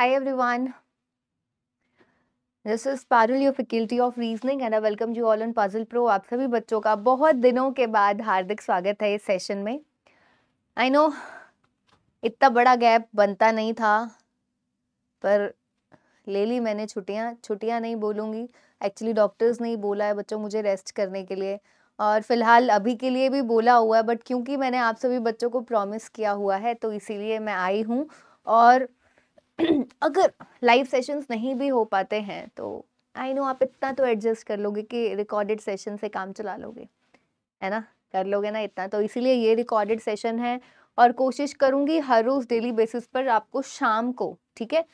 Hi everyone. This is Parul, your faculty of reasoning, and I welcome you all on Puzzle Pro. आप सभी बच्चों का बहुत दिनों के बाद हार्दिक स्वागत है इस सेशन में आई नो इतना बड़ा गैप बनता नहीं था पर ले ली मैंने छुट्टियाँ छुट्टियाँ नहीं बोलूँगी एक्चुअली डॉक्टर्स ने ही बोला है बच्चों मुझे रेस्ट करने के लिए और फिलहाल अभी के लिए भी बोला हुआ है बट क्योंकि मैंने आप सभी बच्चों को प्रॉमिस किया हुआ है तो इसीलिए मैं आई हूँ और अगर लाइव सेशंस नहीं भी हो पाते हैं तो आई नो आप इतना तो एडजस्ट कर लोगे कि रिकॉर्डेड सेशन से काम चला लोगे है ना कर लोगे ना इतना तो इसीलिए ये रिकॉर्डेड सेशन है और कोशिश करूँगी हर रोज़ डेली बेसिस पर आपको शाम को ठीक है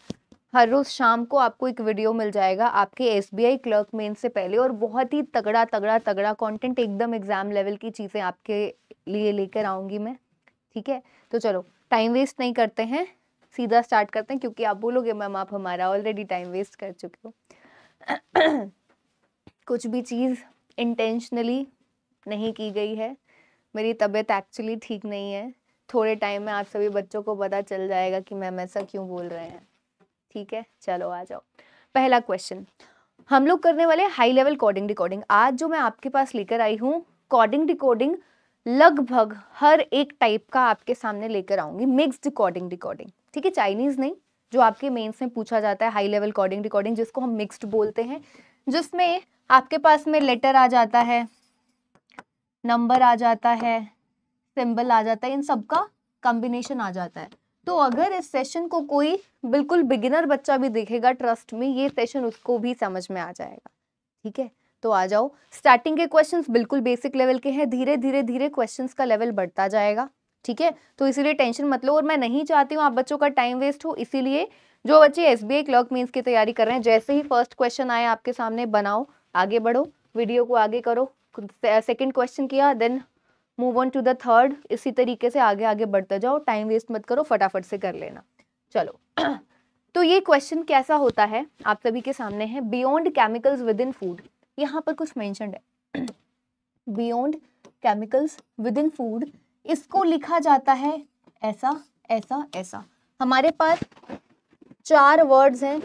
हर रोज़ शाम को आपको एक वीडियो मिल जाएगा आपके S B I clerk main से पहले और बहुत ही तगड़ा तगड़ा तगड़ा कंटेंट एकदम एग्ज़ाम लेवल की चीज़ें आपके लिए लेकर आऊँगी मैं ठीक है तो चलो टाइम वेस्ट नहीं करते हैं सीधा स्टार्ट करते हैं क्योंकि आप बोलोगे मैम आप हमारा ऑलरेडी टाइम वेस्ट कर चुके हो कुछ भी चीज़ इंटेंशनली नहीं की गई है मेरी तबीयत एक्चुअली ठीक नहीं है थोड़े टाइम में आप सभी बच्चों को पता चल जाएगा कि मैम ऐसा क्यों बोल रहे हैं ठीक है चलो आ जाओ पहला क्वेश्चन हम लोग करने वाले हाई लेवल कोडिंग रिकॉर्डिंग आज जो मैं आपके पास लेकर आई हूँ कोडिंग रिकॉर्डिंग लगभग हर एक टाइप का आपके सामने लेकर आऊंगी मिक्स्ड कोडिंग रिकॉर्डिंग ठीक है चाइनीज़ नहीं जो आपके मेंस में पूछा जाता है हाई लेवल कोडिंग रिकॉर्डिंग जिसको हम मिक्स्ड बोलते हैं जिसमें आपके पास में लेटर आ जाता है नंबर आ जाता है सिंबल आ जाता है इन सब का कॉम्बिनेशन आ जाता है तो अगर इस सेशन को कोई बिल्कुल बिगिनर बच्चा भी देखेगा ट्रस्ट में ये सेशन उसको भी समझ में आ जाएगा ठीक है तो आ जाओ स्टार्टिंग के क्वेश्चंस बिल्कुल बेसिक लेवल के हैं धीरे धीरे धीरे क्वेश्चंस का लेवल बढ़ता जाएगा ठीक है तो इसीलिए टेंशन मत लो और मैं नहीं चाहती हूँ आप बच्चों का टाइम वेस्ट हो इसीलिए जो बच्चे S B I clerk mains की तैयारी कर रहे हैं जैसे ही फर्स्ट क्वेश्चन आए आपके सामने बनाओ आगे बढ़ो वीडियो को आगे करो सेकेंड क्वेश्चन किया then move on to the third इसी तरीके से आगे आगे बढ़ते जाओ टाइम वेस्ट मत करो फटाफट से कर लेना चलो तो ये क्वेश्चन कैसा होता है आप सभी के सामने है beyond chemicals within food यहाँ पर कुछ मैंशनड है beyond chemicals within food इसको लिखा जाता है ऐसा ऐसा ऐसा हमारे पास चार वर्ड्स हैं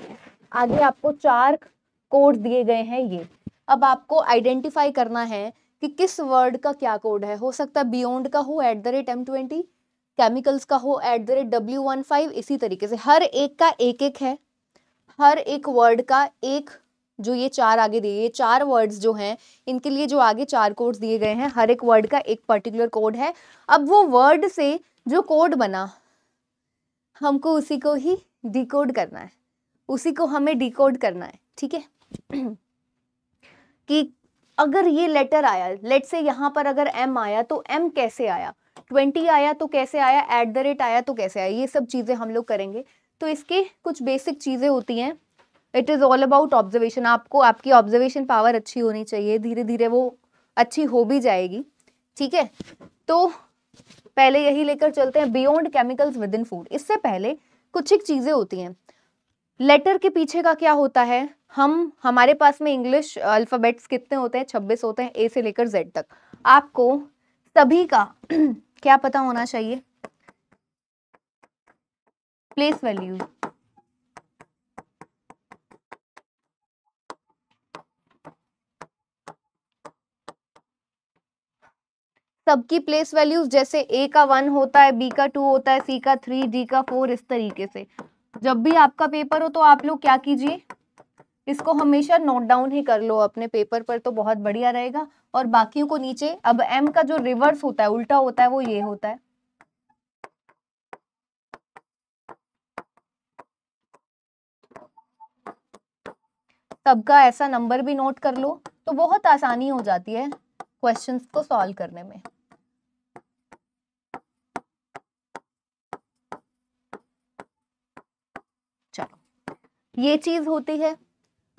आगे आपको चार कोड दिए गए हैं ये अब आपको आइडेंटिफाई करना है कि किस वर्ड का क्या कोड है हो सकता है बियॉन्ड का हो at the rate M twenty chemicals का हो at the rate W one five इसी तरीके से हर एक का एक एक है हर एक वर्ड का एक जो ये चार आगे दिए ये चार वर्ड्स जो हैं इनके लिए जो आगे चार कोड्स दिए गए हैं हर एक वर्ड का एक पर्टिकुलर कोड है अब वो वर्ड से जो कोड बना हमको उसी को ही डिकोड करना है उसी को हमें डी करना है ठीक है कि अगर ये लेटर आया लेट से यहाँ पर अगर एम आया तो एम कैसे आया ट्वेंटी आया तो कैसे आया एट द रेट आया तो कैसे आया ये सब चीज़ें हम लोग करेंगे तो इसके कुछ बेसिक चीज़ें होती हैं it is all about observation आपको आपकी ऑब्जर्वेशन पावर अच्छी होनी चाहिए धीरे धीरे वो अच्छी हो भी जाएगी ठीक है तो पहले यही लेकर चलते हैं beyond chemicals within food इससे पहले कुछ एक चीज़ें होती हैं लेटर के पीछे का क्या होता है हम हमारे पास में इंग्लिश अल्फ़ाबेट्स कितने होते हैं छब्बीस होते हैं ए से लेकर जेड तक आपको सभी का क्या पता होना चाहिए प्लेस वैल्यू सबकी प्लेस वैल्यूज जैसे ए का वन होता है बी का टू होता है सी का थ्री डी का फोर इस तरीके से जब भी आपका पेपर हो तो आप लोग क्या कीजिए इसको हमेशा नोट डाउन ही कर लो अपने पेपर पर तो बहुत बढ़िया रहेगा और बाकियों को नीचे अब एम का जो रिवर्स होता है उल्टा होता है वो ये होता है सबका ऐसा नंबर भी नोट कर लो तो बहुत आसानी हो जाती है क्वेश्चंस को सॉल्व करने में ये चीज़ होती है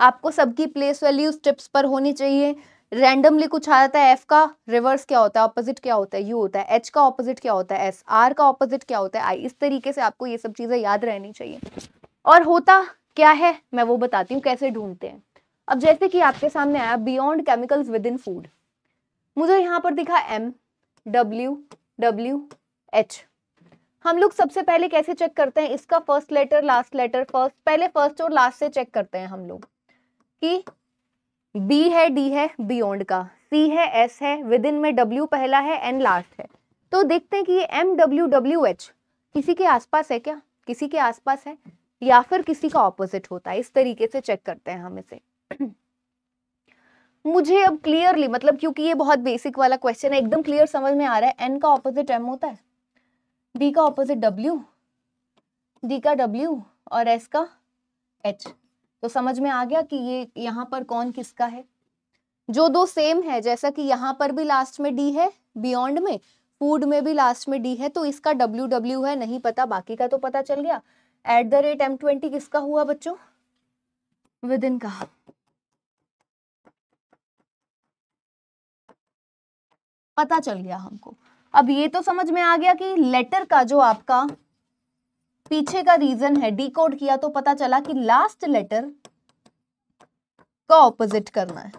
आपको सबकी प्लेस वैल्यू स्ट्रिप्स पर होनी चाहिए रैंडमली कुछ आ जाता है एफ का रिवर्स क्या होता है ऑपोजिट क्या होता है यू होता है एच का ऑपोजिट क्या होता है एस आर का ऑपोजिट क्या होता है आई इस तरीके से आपको ये सब चीज़ें याद रहनी चाहिए और होता क्या है मैं वो बताती हूँ कैसे ढूंढते हैं अब जैसे कि आपके सामने आया beyond chemicals within food मुझे यहाँ पर दिखा एम डब्ल्यू डब्ल्यू एच हम लोग सबसे पहले कैसे चेक करते हैं इसका first letter last letter first पहले फर्स्ट और लास्ट से चेक करते हैं हम लोग कि बी है डी है बियॉन्ड का सी है एस है विद इन में डब्ल्यू पहला है एंड लास्ट है तो देखते हैं कि ये एम डब्ल्यू डब्ल्यू एच किसी के आसपास है क्या किसी के आसपास है या फिर किसी का ऑपोजिट होता है इस तरीके से चेक करते हैं हम इसे मुझे अब क्लियरली मतलब क्योंकि ये बहुत बेसिक वाला क्वेश्चन है एकदम क्लियर समझ में आ रहा है एन का ऑपोजिट एम होता है डी का ऑपोजिट डब्ल्यू डी का डब्ल्यू और एस का एच तो समझ में आ गया कि ये यहाँ पर कौन किसका है जो दो सेम है जैसा कि यहाँ पर भी लास्ट में डी है बियॉन्ड में फूड में भी लास्ट में डी है तो इसका डब्ल्यू डब्ल्यू है नहीं पता बाकी का तो पता चल गया at the rate M twenty किसका हुआ बच्चों विद इन का पता चल गया हमको अब ये तो समझ में आ गया कि लेटर का जो आपका पीछे का रीजन है डी किया तो पता चला कि लास्ट लेटर का ऑपोजिट करना है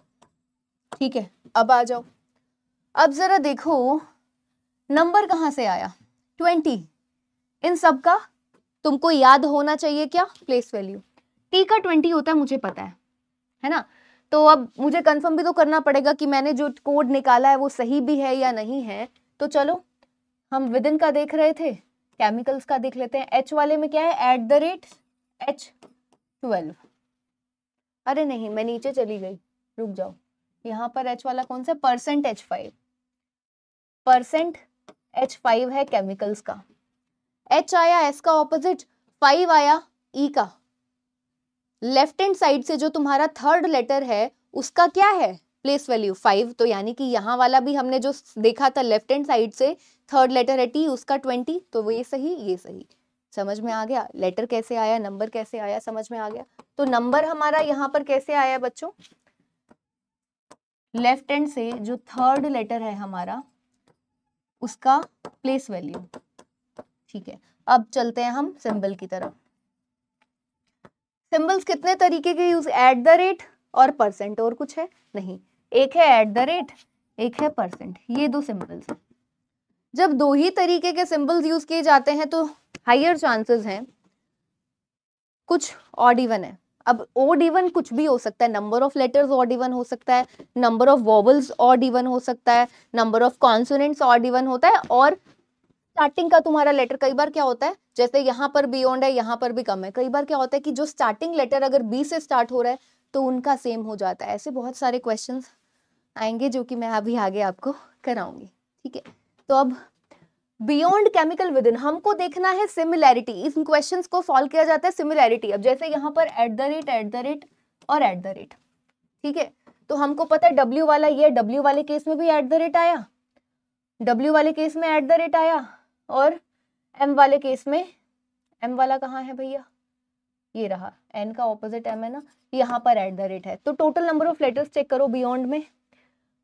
ठीक है अब आ जाओ अब जरा देखो नंबर कहां से आया ट्वेंटी इन सब का तुमको याद होना चाहिए क्या प्लेस वैल्यू टी का ट्वेंटी होता है मुझे पता है है ना तो अब मुझे कंफर्म भी तो करना पड़ेगा कि मैंने जो कोड निकाला है वो सही भी है या नहीं है तो चलो हम विद इन का देख रहे थे केमिकल्स का देख लेते हैं एच वाले में क्या है at the rate H twelve अरे नहीं मैं नीचे चली गई रुक जाओ यहाँ पर एच वाला कौन सा percent H five percent H five है केमिकल्स का एच आया एस का ऑपोजिट फाइव आया ई e का लेफ्ट हैंड साइड से जो तुम्हारा थर्ड लेटर है उसका क्या है प्लेस वैल्यू फाइव तो यानी कि यहाँ वाला भी हमने जो देखा था लेफ्ट हैंड साइड से थर्ड लेटर है टी उसका ट्वेंटी तो वो ये सही ये सही समझ में आ गया लेटर कैसे आया नंबर कैसे आया समझ में आ गया तो नंबर हमारा यहाँ पर कैसे आया बच्चों लेफ्ट हैंड से जो थर्ड लेटर है हमारा उसका प्लेस वैल्यू ठीक है अब चलते हैं हम सिंबल की तरफ सिंबल्स कितने तरीके के यूज एट द रेट और परसेंट और कुछ है नहीं एक है एट द रेट एक है परसेंट ये दो सिंबल्स जब दो ही तरीके के सिंबल्स यूज किए जाते हैं तो हाइयर चांसेस हैं कुछ ऑड इवन है अब ऑड इवन कुछ भी हो सकता है number of letters odd even हो सकता है number of vowels odd even हो सकता है number of consonants odd even होता है और स्टार्टिंग का तुम्हारा लेटर कई बार क्या होता है जैसे यहाँ पर बी बियॉन्ड है यहाँ पर भी कम है कई बार क्या होता है कि जो स्टार्टिंग लेटर अगर बी से स्टार्ट हो रहा है तो उनका सेम हो जाता है ऐसे बहुत सारे क्वेश्चंस आएंगे जो कि मैं अभी आगे आपको कराऊंगी ठीक है तो अब बियॉन्ड केमिकल विद इन हमको देखना है सिमिलैरिटी इन क्वेश्चंस को सॉल्व किया जाता है सिमिलैरिटी अब जैसे यहाँ पर at the rate at the rate और एट द रेट ठीक है तो हमको पता है डब्ल्यू वाला ये डब्ल्यू वाले केस में भी एट द रेट आया डब्ल्यू वाले केस में एट द रेट आया और एम वाले केस में एम वाला कहाँ है भैया ये रहा एन का ऑपोजिट एम है ना यहाँ पर एट द रेट है तो total number of letters check करो बियॉन्ड में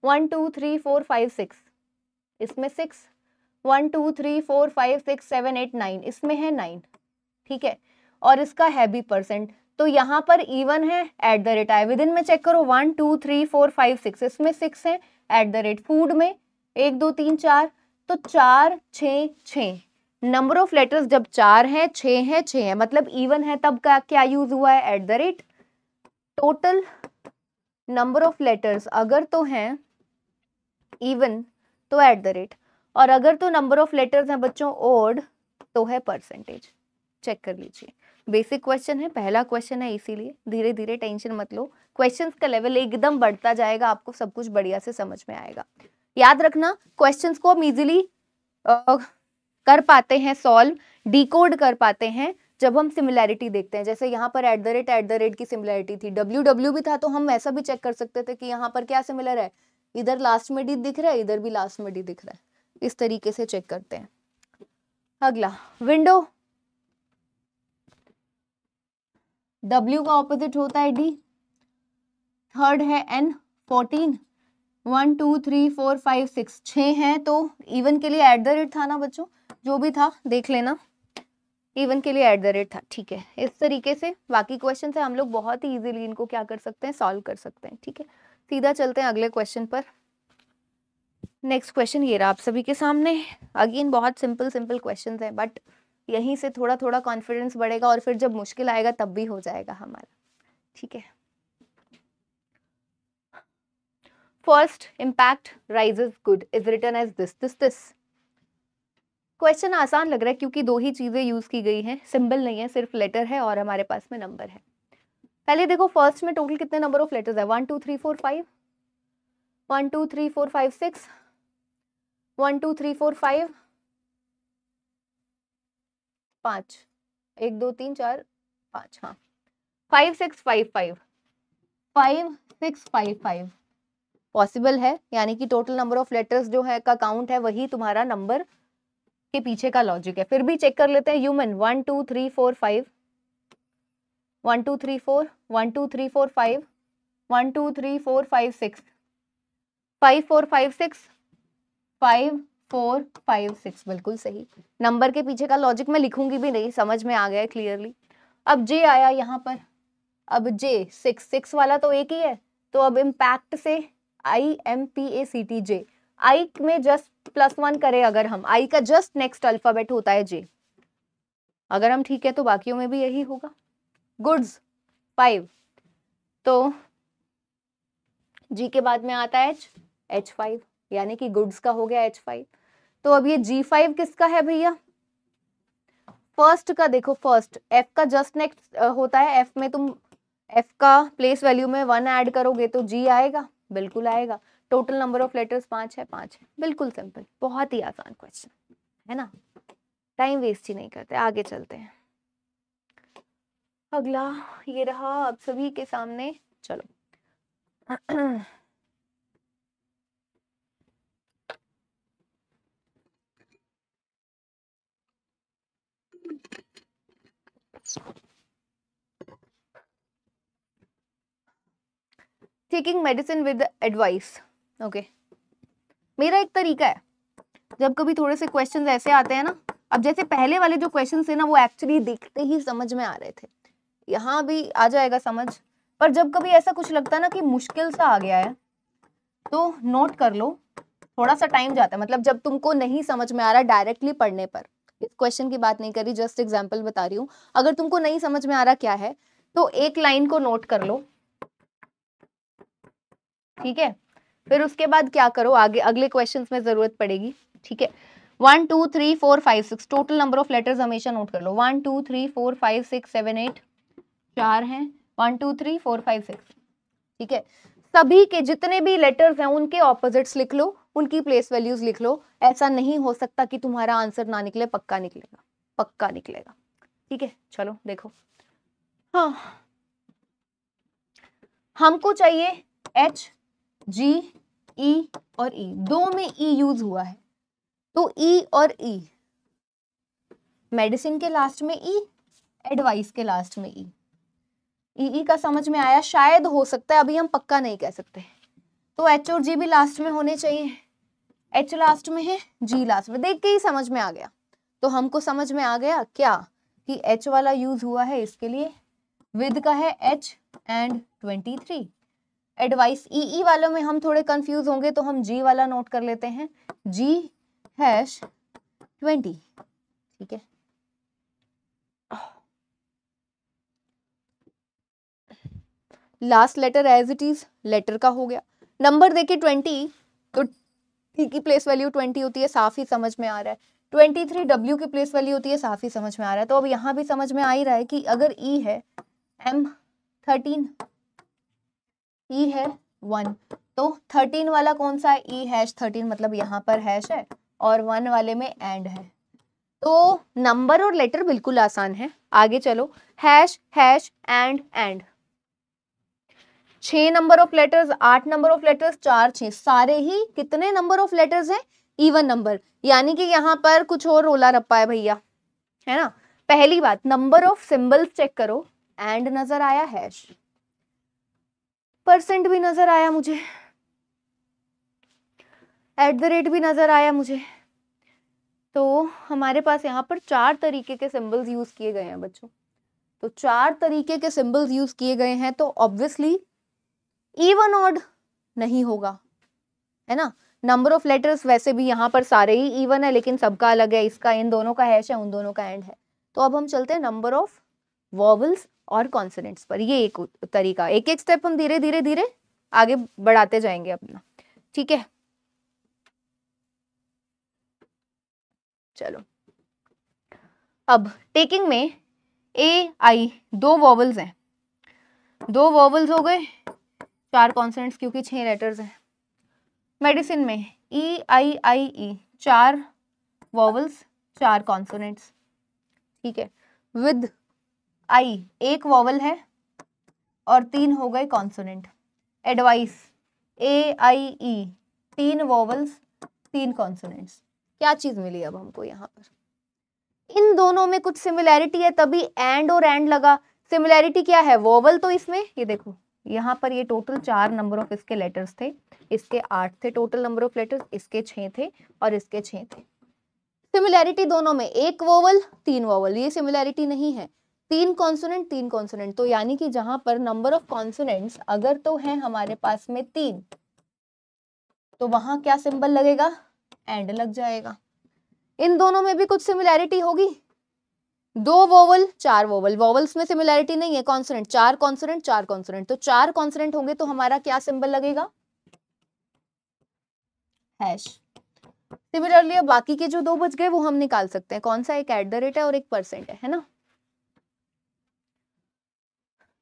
one two three four five six इसमें six one two three four five six seven eight nine इसमें है नाइन ठीक है और इसका है भी परसेंट तो यहाँ पर इवन है एट द रेट आए विद इन में चेक करो one two three four five six इसमें सिक्स है एट द रेट फूड में एक दो तीन चार तो चार छ छ नंबर ऑफ लेटर्स जब चार हैं छः हैं छः हैं मतलब इवन है तब का क्या यूज हुआ है at the rate total number of letters अगर तो हैं इवन तो एट द रेट और अगर तो नंबर ऑफ लेटर्स हैं बच्चों ओड तो है परसेंटेज चेक कर लीजिए बेसिक क्वेश्चन है पहला क्वेश्चन है इसीलिए धीरे धीरे टेंशन मत लो क्वेश्चंस का लेवल एकदम बढ़ता जाएगा आपको सब कुछ बढ़िया से समझ में आएगा याद रखना क्वेश्चंस को हम इजिली कर पाते हैं सॉल्व डिकोड कर पाते हैं जब हम सिमिलैरिटी देखते हैं जैसे यहाँ पर at the rate at the rate की सिमिलैरिटी थी डब्ल्यू डब्ल्यू भी था तो हम ऐसा भी चेक कर सकते थे कि यहाँ पर क्या सिमिलर है इधर लास्ट में डी दिख रहा है इधर भी लास्ट में डी दिख रहा है इस तरीके से चेक करते हैं अगला विंडो W का ऑपोजिट होता है D, थर्ड है N, fourteen one two three four five six छः हैं तो इवन के लिए एट द रेट था ना बच्चों जो भी था देख लेना इवन के लिए एट द रेट था ठीक है इस तरीके से बाकी क्वेश्चन से हम लोग बहुत ही इजीली इनको क्या कर सकते हैं सॉल्व कर सकते हैं ठीक है सीधा चलते हैं अगले क्वेश्चन पर नेक्स्ट क्वेश्चन ये रहा आप सभी के सामने अगेन बहुत सिंपल सिंपल क्वेश्चन हैं बट यहीं से थोड़ा थोड़ा कॉन्फिडेंस बढ़ेगा और फिर जब मुश्किल आएगा तब भी हो जाएगा हमारा ठीक है first impact rise is good is return as this this this question आसान लग रहा है क्योंकि दो ही चीज़ें यूज़ की गई हैं सिंबल नहीं है सिर्फ लेटर है और हमारे पास में नंबर है पहले देखो फर्स्ट में टोटल कितने नंबर ऑफ लेटर्स है one two three four five one two three four five six one two three four five पाँच एक दो तीन चार पाँच हाँ five six five five five six five five possible है यानी कि टोटल नंबर ऑफ लेटर्स जो है का काउंट है वही तुम्हारा नंबर के पीछे का लॉजिक है फिर भी चेक कर लेते हैं human one two three four five one two three four one two three four five one two three four five six five four five six five four five six बिल्कुल सही number के पीछे का logic मैं लिखूंगी भी नहीं समझ में आ गया क्लियरली अब जे आया यहाँ पर अब जे सिक्स सिक्स वाला तो एक ही है तो अब इम्पैक्ट से I M P A C T J I में जस्ट प्लस वन करें अगर हम आई का जस्ट नेक्स्ट अल्फाबेट होता है जे अगर हम ठीक है तो बाकियों में भी यही होगा गुड्स फाइव तो जी के बाद में आता है एच एच फाइव यानी कि गुड्स का हो गया एच फाइव तो अब ये जी फाइव किसका है भैया फर्स्ट का देखो फर्स्ट एफ का जस्ट नेक्स्ट होता है एफ में तुम एफ का प्लेस वैल्यू में वन ऐड करोगे तो जी आएगा बिल्कुल आएगा टोटल नंबर ऑफ लेटर्स पांच है पांच है बिल्कुल सिंपल बहुत ही आसान क्वेश्चन है ना टाइम वेस्ट ही नहीं करते आगे चलते हैं अगला ये रहा आप सभी के सामने चलो taking medicine with advice okay मेरा एक तरीका है जब कभी थोड़े से क्वेश्चन ऐसे आते हैं ना अब जैसे पहले वाले जो क्वेश्चन थे ना वो एक्चुअली देखते ही समझ में आ रहे थे यहाँ भी आ जाएगा समझ पर जब कभी ऐसा कुछ लगता ना कि मुश्किल सा आ गया है तो नोट कर लो थोड़ा सा टाइम जाता है मतलब जब तुमको नहीं समझ में आ रहा डायरेक्टली पढ़ने पर इस क्वेश्चन की बात नहीं करी जस्ट एग्जाम्पल बता रही हूँ अगर तुमको नहीं समझ में आ रहा क्या है तो एक लाइन को नोट कर लो ठीक है फिर उसके बाद क्या करो आगे अगले क्वेश्चन में जरूरत पड़ेगी ठीक है one two three four five six total number of letters हमेशा नोट कर लो one two three four five six seven eight चार हैं one two three four five six ठीक है सभी के जितने भी लेटर्स हैं उनके ऑपोजिट्स लिख लो उनकी प्लेस वैल्यूज लिख लो ऐसा नहीं हो सकता कि तुम्हारा आंसर ना निकले पक्का निकलेगा पक्का निकलेगा ठीक है चलो देखो हाँ हमको चाहिए एच जी ई और ई e। दो में ई e यूज हुआ है तो ई e और ई मेडिसिन के लास्ट में ई एडवाइस के लास्ट में ई ई e e का समझ में आया शायद हो सकता है अभी हम पक्का नहीं कह सकते तो एच और जी भी लास्ट में होने चाहिए एच लास्ट में है जी लास्ट में देख के ही समझ में आ गया तो हमको समझ में आ गया क्या कि एच वाला यूज हुआ है इसके लिए विद का है H and twenty three advice E E वालों में हम थोड़े कंफ्यूज होंगे तो हम जी वाला नोट कर लेते हैं जी हैश ट्वेंटी ठीक है last letter as it is letter का हो गया नंबर देखिए ट्वेंटी तो टी की प्लेस वैल्यू ट्वेंटी होती है साफ ही समझ में आ रहा है ट्वेंटी थ्री डब्ल्यू की प्लेस वैल्यू होती है साफ ही समझ में आ रहा है तो अब यहाँ भी समझ में आ ही रहा है कि अगर ई e है एम थर्टीन ई है वन तो थर्टीन वाला कौन सा है ई हैश थर्टीन मतलब यहाँ पर हैश है और वन वाले में एंड है तो नंबर और लेटर बिल्कुल आसान है आगे चलो हैश हैश एंड एंड छह नंबर ऑफ लेटर्स आठ नंबर ऑफ लेटर्स चार छः सारे ही कितने नंबर ऑफ लेटर्स हैं इवन नंबर यानी कि यहाँ पर कुछ और रोला रप्पा है भैया है ना पहली बात नंबर ऑफ सिंबल्स चेक करो एंड नजर आया हैश परसेंट भी नजर आया मुझे एट द रेट भी नजर आया मुझे तो हमारे पास यहाँ पर चार तरीके के सिंबल्स यूज किए गए हैं बच्चों तो चार तरीके के सिंबल्स यूज किए गए हैं तो ऑब्वियसली इवन ऑड नहीं होगा है ना नंबर ऑफ लेटर्स वैसे भी यहाँ पर सारे ही इवन है लेकिन सबका अलग है इसका इन दोनों का हैश है उन दोनों का एंड है तो अब हम चलते हैं नंबर ऑफ वॉवल्स और कॉन्सनेंट्स पर ये एक तरीका एक एक स्टेप हम धीरे धीरे धीरे आगे बढ़ाते जाएंगे अपना ठीक है चलो अब टेकिंग में ए आई दो वॉवल्स हैं दो वॉवल्स हो गए चार कॉन्सोनेंट्स क्योंकि छह लेटर्स हैं मेडिसिन में ई आई आई ई चार वॉवल्स चार कॉन्सोनेंट्स ठीक है विद आई एक वॉवल है और तीन हो गए कॉन्सोनेंट एडवाइस ए आई ई तीन वॉवल्स तीन कॉन्सोनेंट्स क्या चीज़ मिली अब हमको यहाँ पर इन दोनों में कुछ सिमिलैरिटी है तभी एंड और एंड लगा सिमिलैरिटी क्या है वोवल तो इसमें ये देखो यहाँ पर ये टोटल चार नंबर ऑफ इसके लेटर्स थे इसके आठ थे टोटल नंबर ऑफ लेटर्स इसके छे थे और इसके छे थे सिमिलैरिटी दोनों में एक वोवल तीन वोवल ये सिमिलैरिटी नहीं है तीन कॉन्सोनेंट तीन कॉन्सोनेंट तो यानी कि जहां पर नंबर ऑफ कॉन्सोनेंट्स अगर तो है हमारे पास में तीन तो वहां क्या सिंबल लगेगा एंड लग जाएगा इन दोनों में भी कुछ सिमिलैरिटी होगी दो वोवल चार वोवल वोवल्स में सिमिलैरिटी नहीं है कॉन्सोनेंट चार कॉन्सोनेंट चार कॉन्सोनेंट तो चार कॉन्सोनेंट होंगे तो हमारा क्या सिंबल लगेगा हैश सिमिलरली अब बाकी के जो दो बच गए वो हम निकाल सकते हैं कौन सा एक एट द रेट है और एक परसेंट है है ना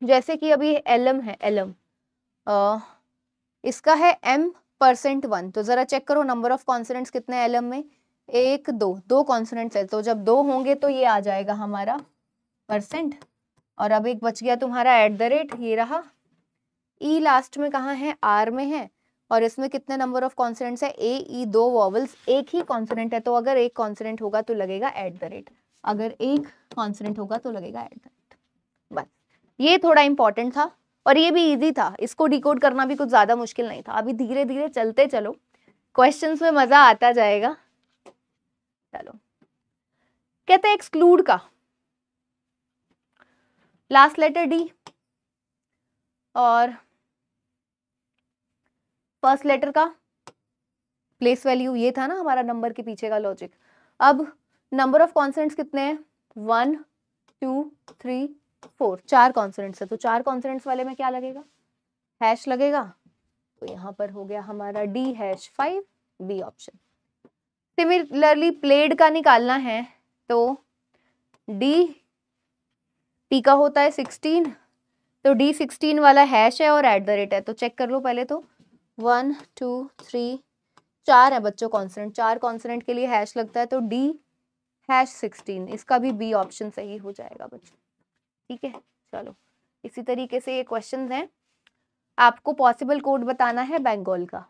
जैसे कि अभी एलम है एलम आ, इसका है एम परसेंट वन तो जरा चेक करो नंबर ऑफ कॉन्सोनेंट्स कितने एलम में एक दो दो कॉन्सोनेंट है तो जब दो होंगे तो ये आ जाएगा हमारा परसेंट और अब एक बच गया तुम्हारा एट द रेट ये रहा ई e लास्ट में कहा है आर में है और इसमें कितने नंबर ऑफ कॉन्सोनेंट है ए ई e, दो वॉवल्स एक ही कॉन्सोनेंट है तो अगर एक कॉन्सोनेंट होगा तो लगेगा एट द रेट अगर एक कॉन्सोनेंट होगा तो लगेगा एट द रेट बस ये थोड़ा इंपॉर्टेंट था और ये भी इजी था इसको डिकोड करना भी कुछ ज़्यादा मुश्किल नहीं था अभी धीरे धीरे चलते चलो क्वेश्चन में मज़ा आता जाएगा चलो कहते हैं एक्सक्लूड का लास्ट लेटर डी और फर्स्ट लेटर का प्लेस वैल्यू ये था ना हमारा नंबर के पीछे का लॉजिक अब नंबर ऑफ कॉन्सनेंट्स कितने हैं वन टू थ्री फोर चार कॉन्सनेंट्स है तो चार कॉन्सनेंट्स वाले में क्या लगेगा हैश लगेगा तो यहां पर हो गया हमारा D hash five B option similarly played का निकालना है तो डी पी का होता है सिक्सटीन तो डी सिक्सटीन वाला हैश है और एट द रेट है तो चेक कर लो पहले तो वन टू थ्री चार है बच्चों कॉन्सनेंट चार कॉन्सनेंट के लिए हैश लगता है तो डी हैश सिक्सटीन इसका भी बी ऑप्शन सही हो जाएगा बच्चों ठीक है चलो इसी तरीके से ये क्वेश्चन हैं आपको पॉसिबल कोड बताना है बेंगोल का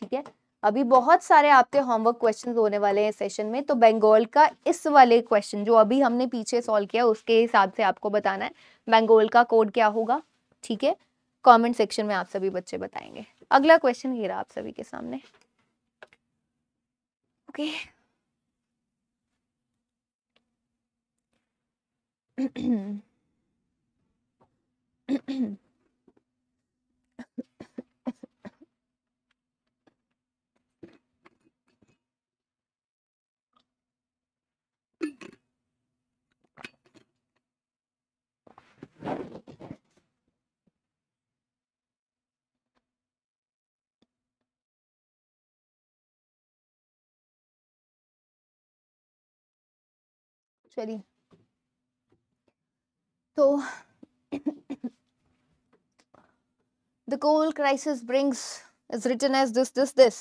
ठीक है अभी बहुत सारे आपके होमवर्क क्वेश्चन होने वाले हैं सेशन में तो बंगाल का इस वाले क्वेश्चन जो अभी हमने पीछे सॉल्व किया उसके हिसाब से आपको बताना है बंगाल का कोड क्या होगा ठीक है कमेंट सेक्शन में आप सभी बच्चे बताएंगे अगला क्वेश्चन ये रहा आप सभी के सामने ओके okay. चलिए तो the coal crisis brings is return as this this this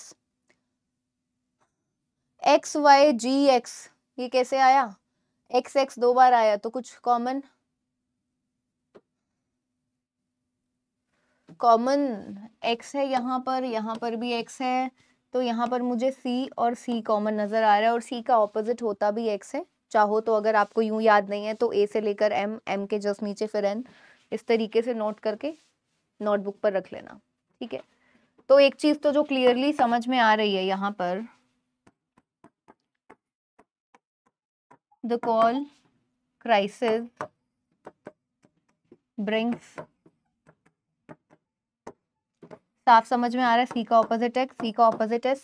X Y G X ये कैसे आया एक्स एक्स दो बार आया तो कुछ कॉमन कॉमन एक्स है यहाँ पर यहाँ पर भी एक्स है तो यहाँ पर मुझे सी और सी कॉमन नज़र आ रहा है और सी का ऑपोजिट होता भी एक्स है चाहो तो अगर आपको यूं याद नहीं है तो ए से लेकर एम एम के जस्ट नीचे फिर एन इस तरीके से नोट करके नोटबुक पर रख लेना ठीक है तो एक चीज़ तो जो क्लियरली समझ में आ रही है यहां पर द कॉल क्राइसिस ब्रिंग्स साफ समझ में आ रहा है सी का ऑपोजिट है सी का ऑपोजिट है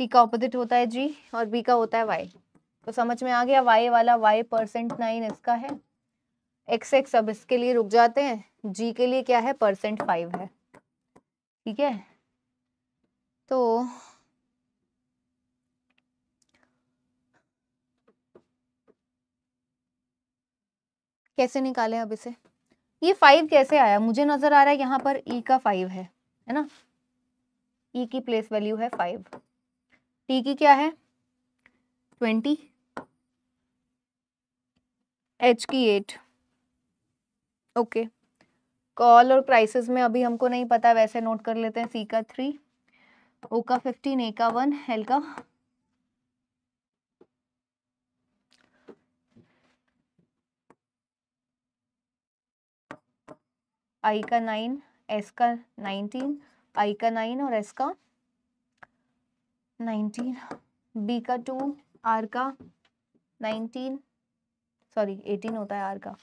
टी का ऑपोजिट होता है जी और बी का होता है वाई तो समझ में आ गया वाई वाला वाई परसेंट नाइन इसका है एक्स एक्स अब इसके लिए रुक जाते हैं जी के लिए क्या है परसेंट फाइव है ठीक है तो कैसे निकाले अब इसे ये फाइव कैसे आया मुझे नजर आ रहा है यहाँ पर ई e का फाइव है है ना ई e की प्लेस वैल्यू है फाइव टी की क्या है ट्वेंटी एच की एट ओके कॉल और प्राइसेस में अभी हमको नहीं पता वैसे नोट कर लेते हैं सी का थ्री ओ का फिफ्टीन ए का वन एल का आई का नाइन एस का नाइनटीन आई का नाइन और एस का नाइनटीन बी का टू आर का नाइनटीन सॉरी एटीन होता है आर का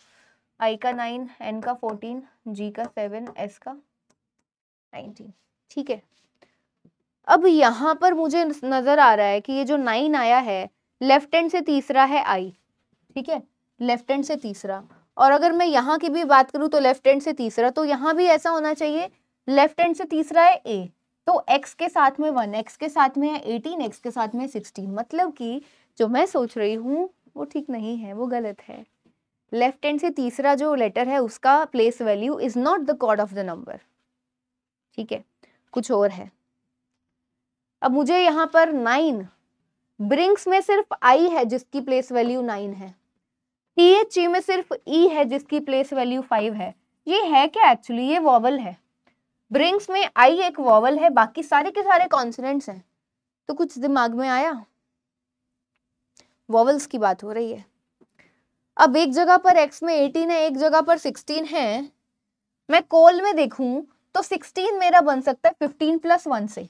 आई का नाइन एन का फोर्टीन जी का सेवन एस का नाइनटीन ठीक है अब यहाँ पर मुझे नज़र आ रहा है कि ये जो नाइन आया है लेफ्ट हैंड से तीसरा है आई ठीक है लेफ्ट हैंड से तीसरा और अगर मैं यहाँ की भी बात करूँ तो लेफ्ट हैंड से तीसरा तो यहाँ भी ऐसा होना चाहिए लेफ्ट हैंड से तीसरा है ए तो x के साथ में वन एक्स के साथ में एटीन एक्स के साथ में सिक्सटीन मतलब कि जो मैं सोच रही हूँ वो ठीक नहीं है वो गलत है लेफ्ट हैंड से तीसरा जो लेटर है उसका place value is not the code of the number ठीक है कुछ और है अब मुझे यहाँ पर नाइन ब्रिंक्स में सिर्फ आई है जिसकी प्लेस वैल्यू नाइन है टी एच ई में सिर्फ ई e है जिसकी प्लेस वैल्यू फाइव है ये है क्या एक्चुअली ये वॉवल है ब्रिंग्स में आई एक वॉवल है बाकी सारे के सारे कॉन्सनेंट्स हैं तो कुछ दिमाग में आया वॉवल्स की बात हो रही है अब एक जगह पर एक्स में एटीन है एक जगह पर सिक्सटीन है मैं कोल में देखू तो सिक्सटीन मेरा बन सकता है फिफ्टीन प्लस वन से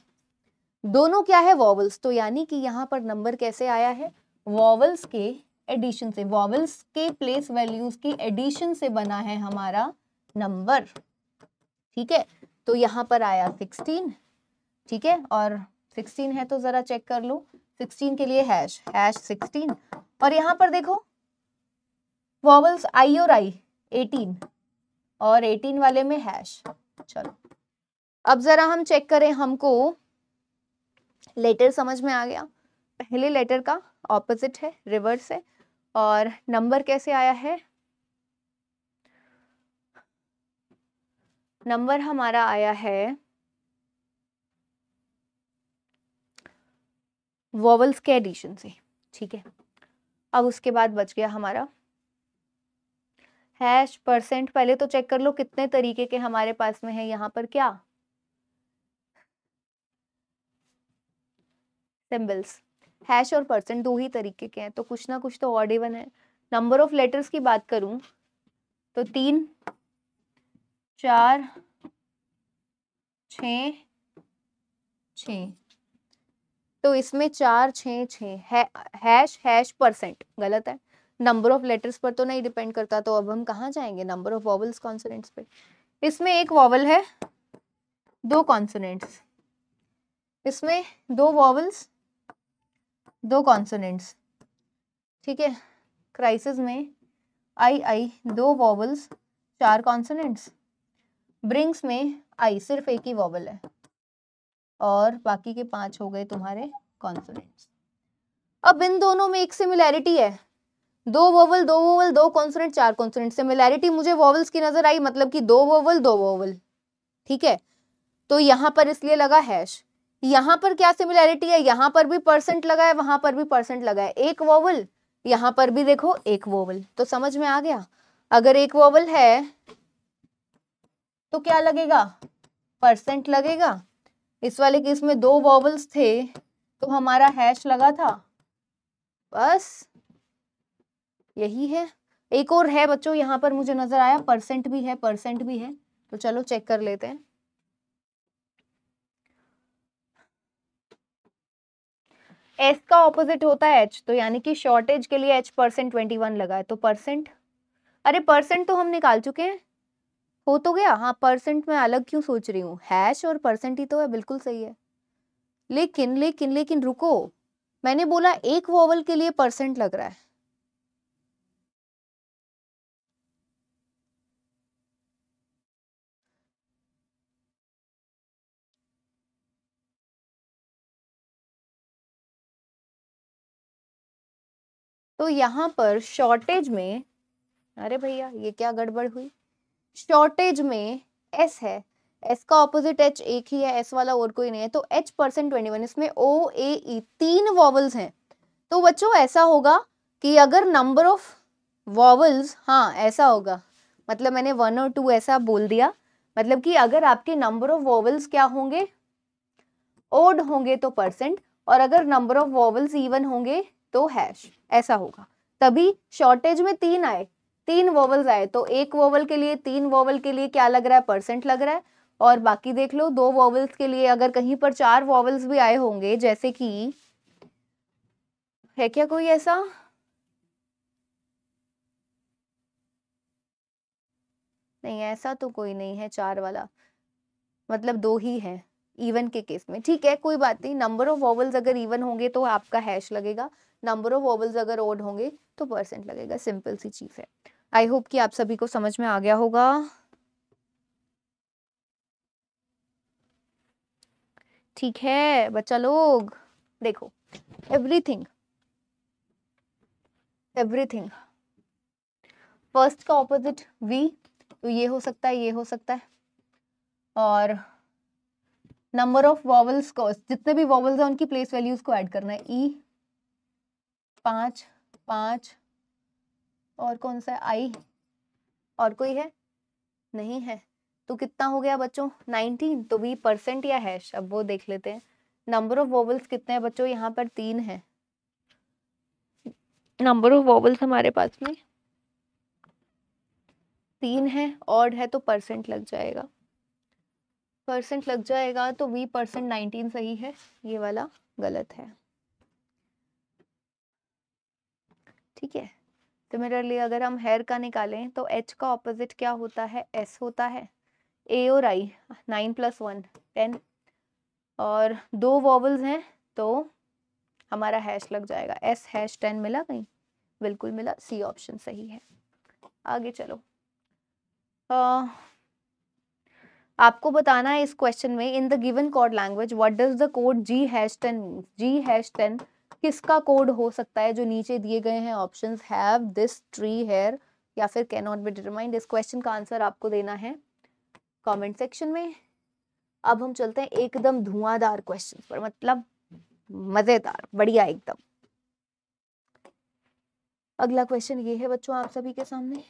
दोनों क्या है वॉवल्स तो यानी कि यहाँ पर नंबर कैसे आया है वॉवल्स के एडिशन से वॉवल्स के प्लेस वैल्यूज के एडिशन से बना है हमारा नंबर ठीक है तो यहाँ पर आया सिक्सटीन ठीक है और सिक्सटीन है तो ज़रा चेक कर लो सिक्सटीन के लिए हैश हैश सिक्सटीन और यहाँ पर देखो वॉवल्स आई और आई एटीन और एटीन वाले में हैश चलो अब ज़रा हम चेक करें हमको लेटर समझ में आ गया पहले लेटर का ऑपोजिट है रिवर्स है और नंबर कैसे आया है नंबर हमारा आया है वॉवल्स के एडिशन से ठीक है अब उसके बाद बच गया हमारा हैश परसेंट पहले तो चेक कर लो कितने तरीके के हमारे पास में है यहाँ पर क्या सिंबल्स हैश और परसेंट दो ही तरीके के हैं तो कुछ ना कुछ तो ऑड इवन है नंबर ऑफ लेटर्स की बात करूं तो तीन चार छ छ तो इसमें चार छ छ है, हैश हैश परसेंट गलत है नंबर ऑफ लेटर्स पर तो नहीं डिपेंड करता तो अब हम कहाँ जाएंगे नंबर ऑफ वॉवल्स कॉन्सोनेंट्स पे इसमें एक वॉवल है दो कॉन्सोनेंट्स इसमें दो वॉवल्स दो कॉन्सोनेंट्स ठीक है क्राइसिस में आई आई दो वॉवल्स चार कॉन्सोनेंट्स ब्रिंग्स में आई सिर्फ एक ही वॉवल है और बाकी के पांच हो गए तुम्हारे कॉन्सोनेंट्स अब इन दोनों में एक सिमिलैरिटी है दो वोवल दो वोवल दो कॉन्सोनेंट चार कॉन्सोनेंट सिमिलैरिटी मुझे वोवल्स की नजर आई मतलब कि दो वोवल दो वोवल ठीक है तो यहां पर इसलिए लगा हैश यहाँ पर क्या सिमिलैरिटी है यहां पर भी परसेंट लगा है वहां पर भी परसेंट लगा है एक वोवल यहां पर भी देखो एक वोवल तो समझ में आ गया अगर एक वोवल है तो क्या लगेगा परसेंट लगेगा इस वाले केस में दो वॉवल्स थे तो हमारा हैश लगा था बस यही है एक और है बच्चों यहाँ पर मुझे नजर आया परसेंट भी है परसेंट भी है तो चलो चेक कर लेते हैं एस का ऑपोजिट होता है एच तो यानी कि शॉर्टेज के लिए एच परसेंट ट्वेंटी वन लगा है तो परसेंट अरे परसेंट तो हम निकाल चुके हैं हो तो गया हाँ परसेंट में अलग क्यों सोच रही हूँ हैश और परसेंट ही तो है बिल्कुल सही है लेकिन लेकिन लेकिन रुको मैंने बोला एक वॉवल के लिए परसेंट लग रहा है तो यहां पर शॉर्टेज में अरे भैया ये क्या गड़बड़ हुई शॉर्टेज में एस है एस का ऑपोजिट एच एक ही है एस वाला और कोई नहीं है तो एच परसेंट ट्वेंटी वन इसमें ओ ए ई तीन वॉवल्स हैं तो बच्चों ऐसा होगा कि अगर नंबर ऑफ वॉवल्स हाँ ऐसा होगा मतलब मैंने वन और टू ऐसा बोल दिया मतलब कि अगर आपके नंबर ऑफ वॉवल्स क्या होंगे ओड होंगे तो परसेंट और अगर नंबर ऑफ वॉवल्स इवन होंगे तो हैश ऐसा होगा तभी शॉर्टेज में तीन आए तीन वोवल्स आए तो एक वोवल के लिए तीन वोवल के लिए क्या लग रहा है परसेंट लग रहा है और बाकी देख लो दो वॉवल्स के लिए अगर कहीं पर चार वॉवल्स भी आए होंगे जैसे कि है क्या कोई ऐसा नहीं ऐसा तो कोई नहीं है चार वाला मतलब दो ही है इवन के केस में ठीक है कोई बात नहीं नंबर ऑफ वॉवल्स अगर इवन होंगे तो आपका हैश लगेगा नंबर ऑफ वॉवल्स अगर ओड होंगे तो परसेंट लगेगा सिंपल सी चीज़ है आई होप कि आप सभी को समझ में आ गया होगा ठीक है बच्चा लोग देखो एवरीथिंग एवरीथिंग फर्स्ट का ऑपोजिट वी तो ये हो सकता है ये हो सकता है और नंबर ऑफ वॉवल्स को जितने भी वॉवल्स हैं उनकी प्लेस वैल्यूज को ऐड करना है ई e, पांच पांच और कौन सा आई और कोई है नहीं है तो कितना हो गया बच्चों नाइनटीन तो भी परसेंट या हैश अब वो देख लेते हैं नंबर ऑफ वोवल्स कितने हैं बच्चों यहाँ पर तीन है नंबर ऑफ वोवल्स हमारे पास में तीन है ऑड है तो परसेंट लग जाएगा परसेंट लग जाएगा तो वी परसेंट नाइनटीन सही है ये वाला गलत है ठीक है सिमिलरली तो अगर हम हेयर का निकालें तो एच का ऑपोजिट क्या होता है एस होता है ए और I nine plus one ten और दो वॉवल्स हैं तो हमारा हैश लग जाएगा एस हैश टेन मिला कहीं बिल्कुल मिला सी ऑप्शन सही है आगे चलो आ, आपको बताना है इस क्वेश्चन में in the given code language what does the code G hash ten G hash ten किसका कोड हो सकता है जो नीचे दिए गए हैं option have this tree here या फिर कैन नॉट बी डिटरमाइंड इस क्वेश्चन का आंसर आपको देना है कमेंट सेक्शन में अब हम चलते हैं एकदम धुआंधार क्वेश्चन पर मतलब मजेदार बढ़िया एकदम अगला क्वेश्चन ये है बच्चों आप सभी के सामने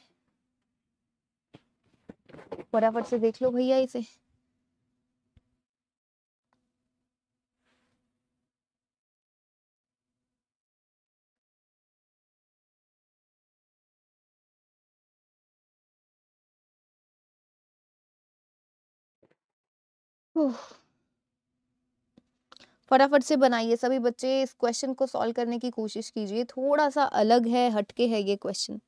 फटाफट से देख लो भैया इसे फटाफट से बनाइए सभी बच्चे इस क्वेश्चन को सॉल्व करने की कोशिश कीजिए थोड़ा सा अलग है हटके है ये क्वेश्चन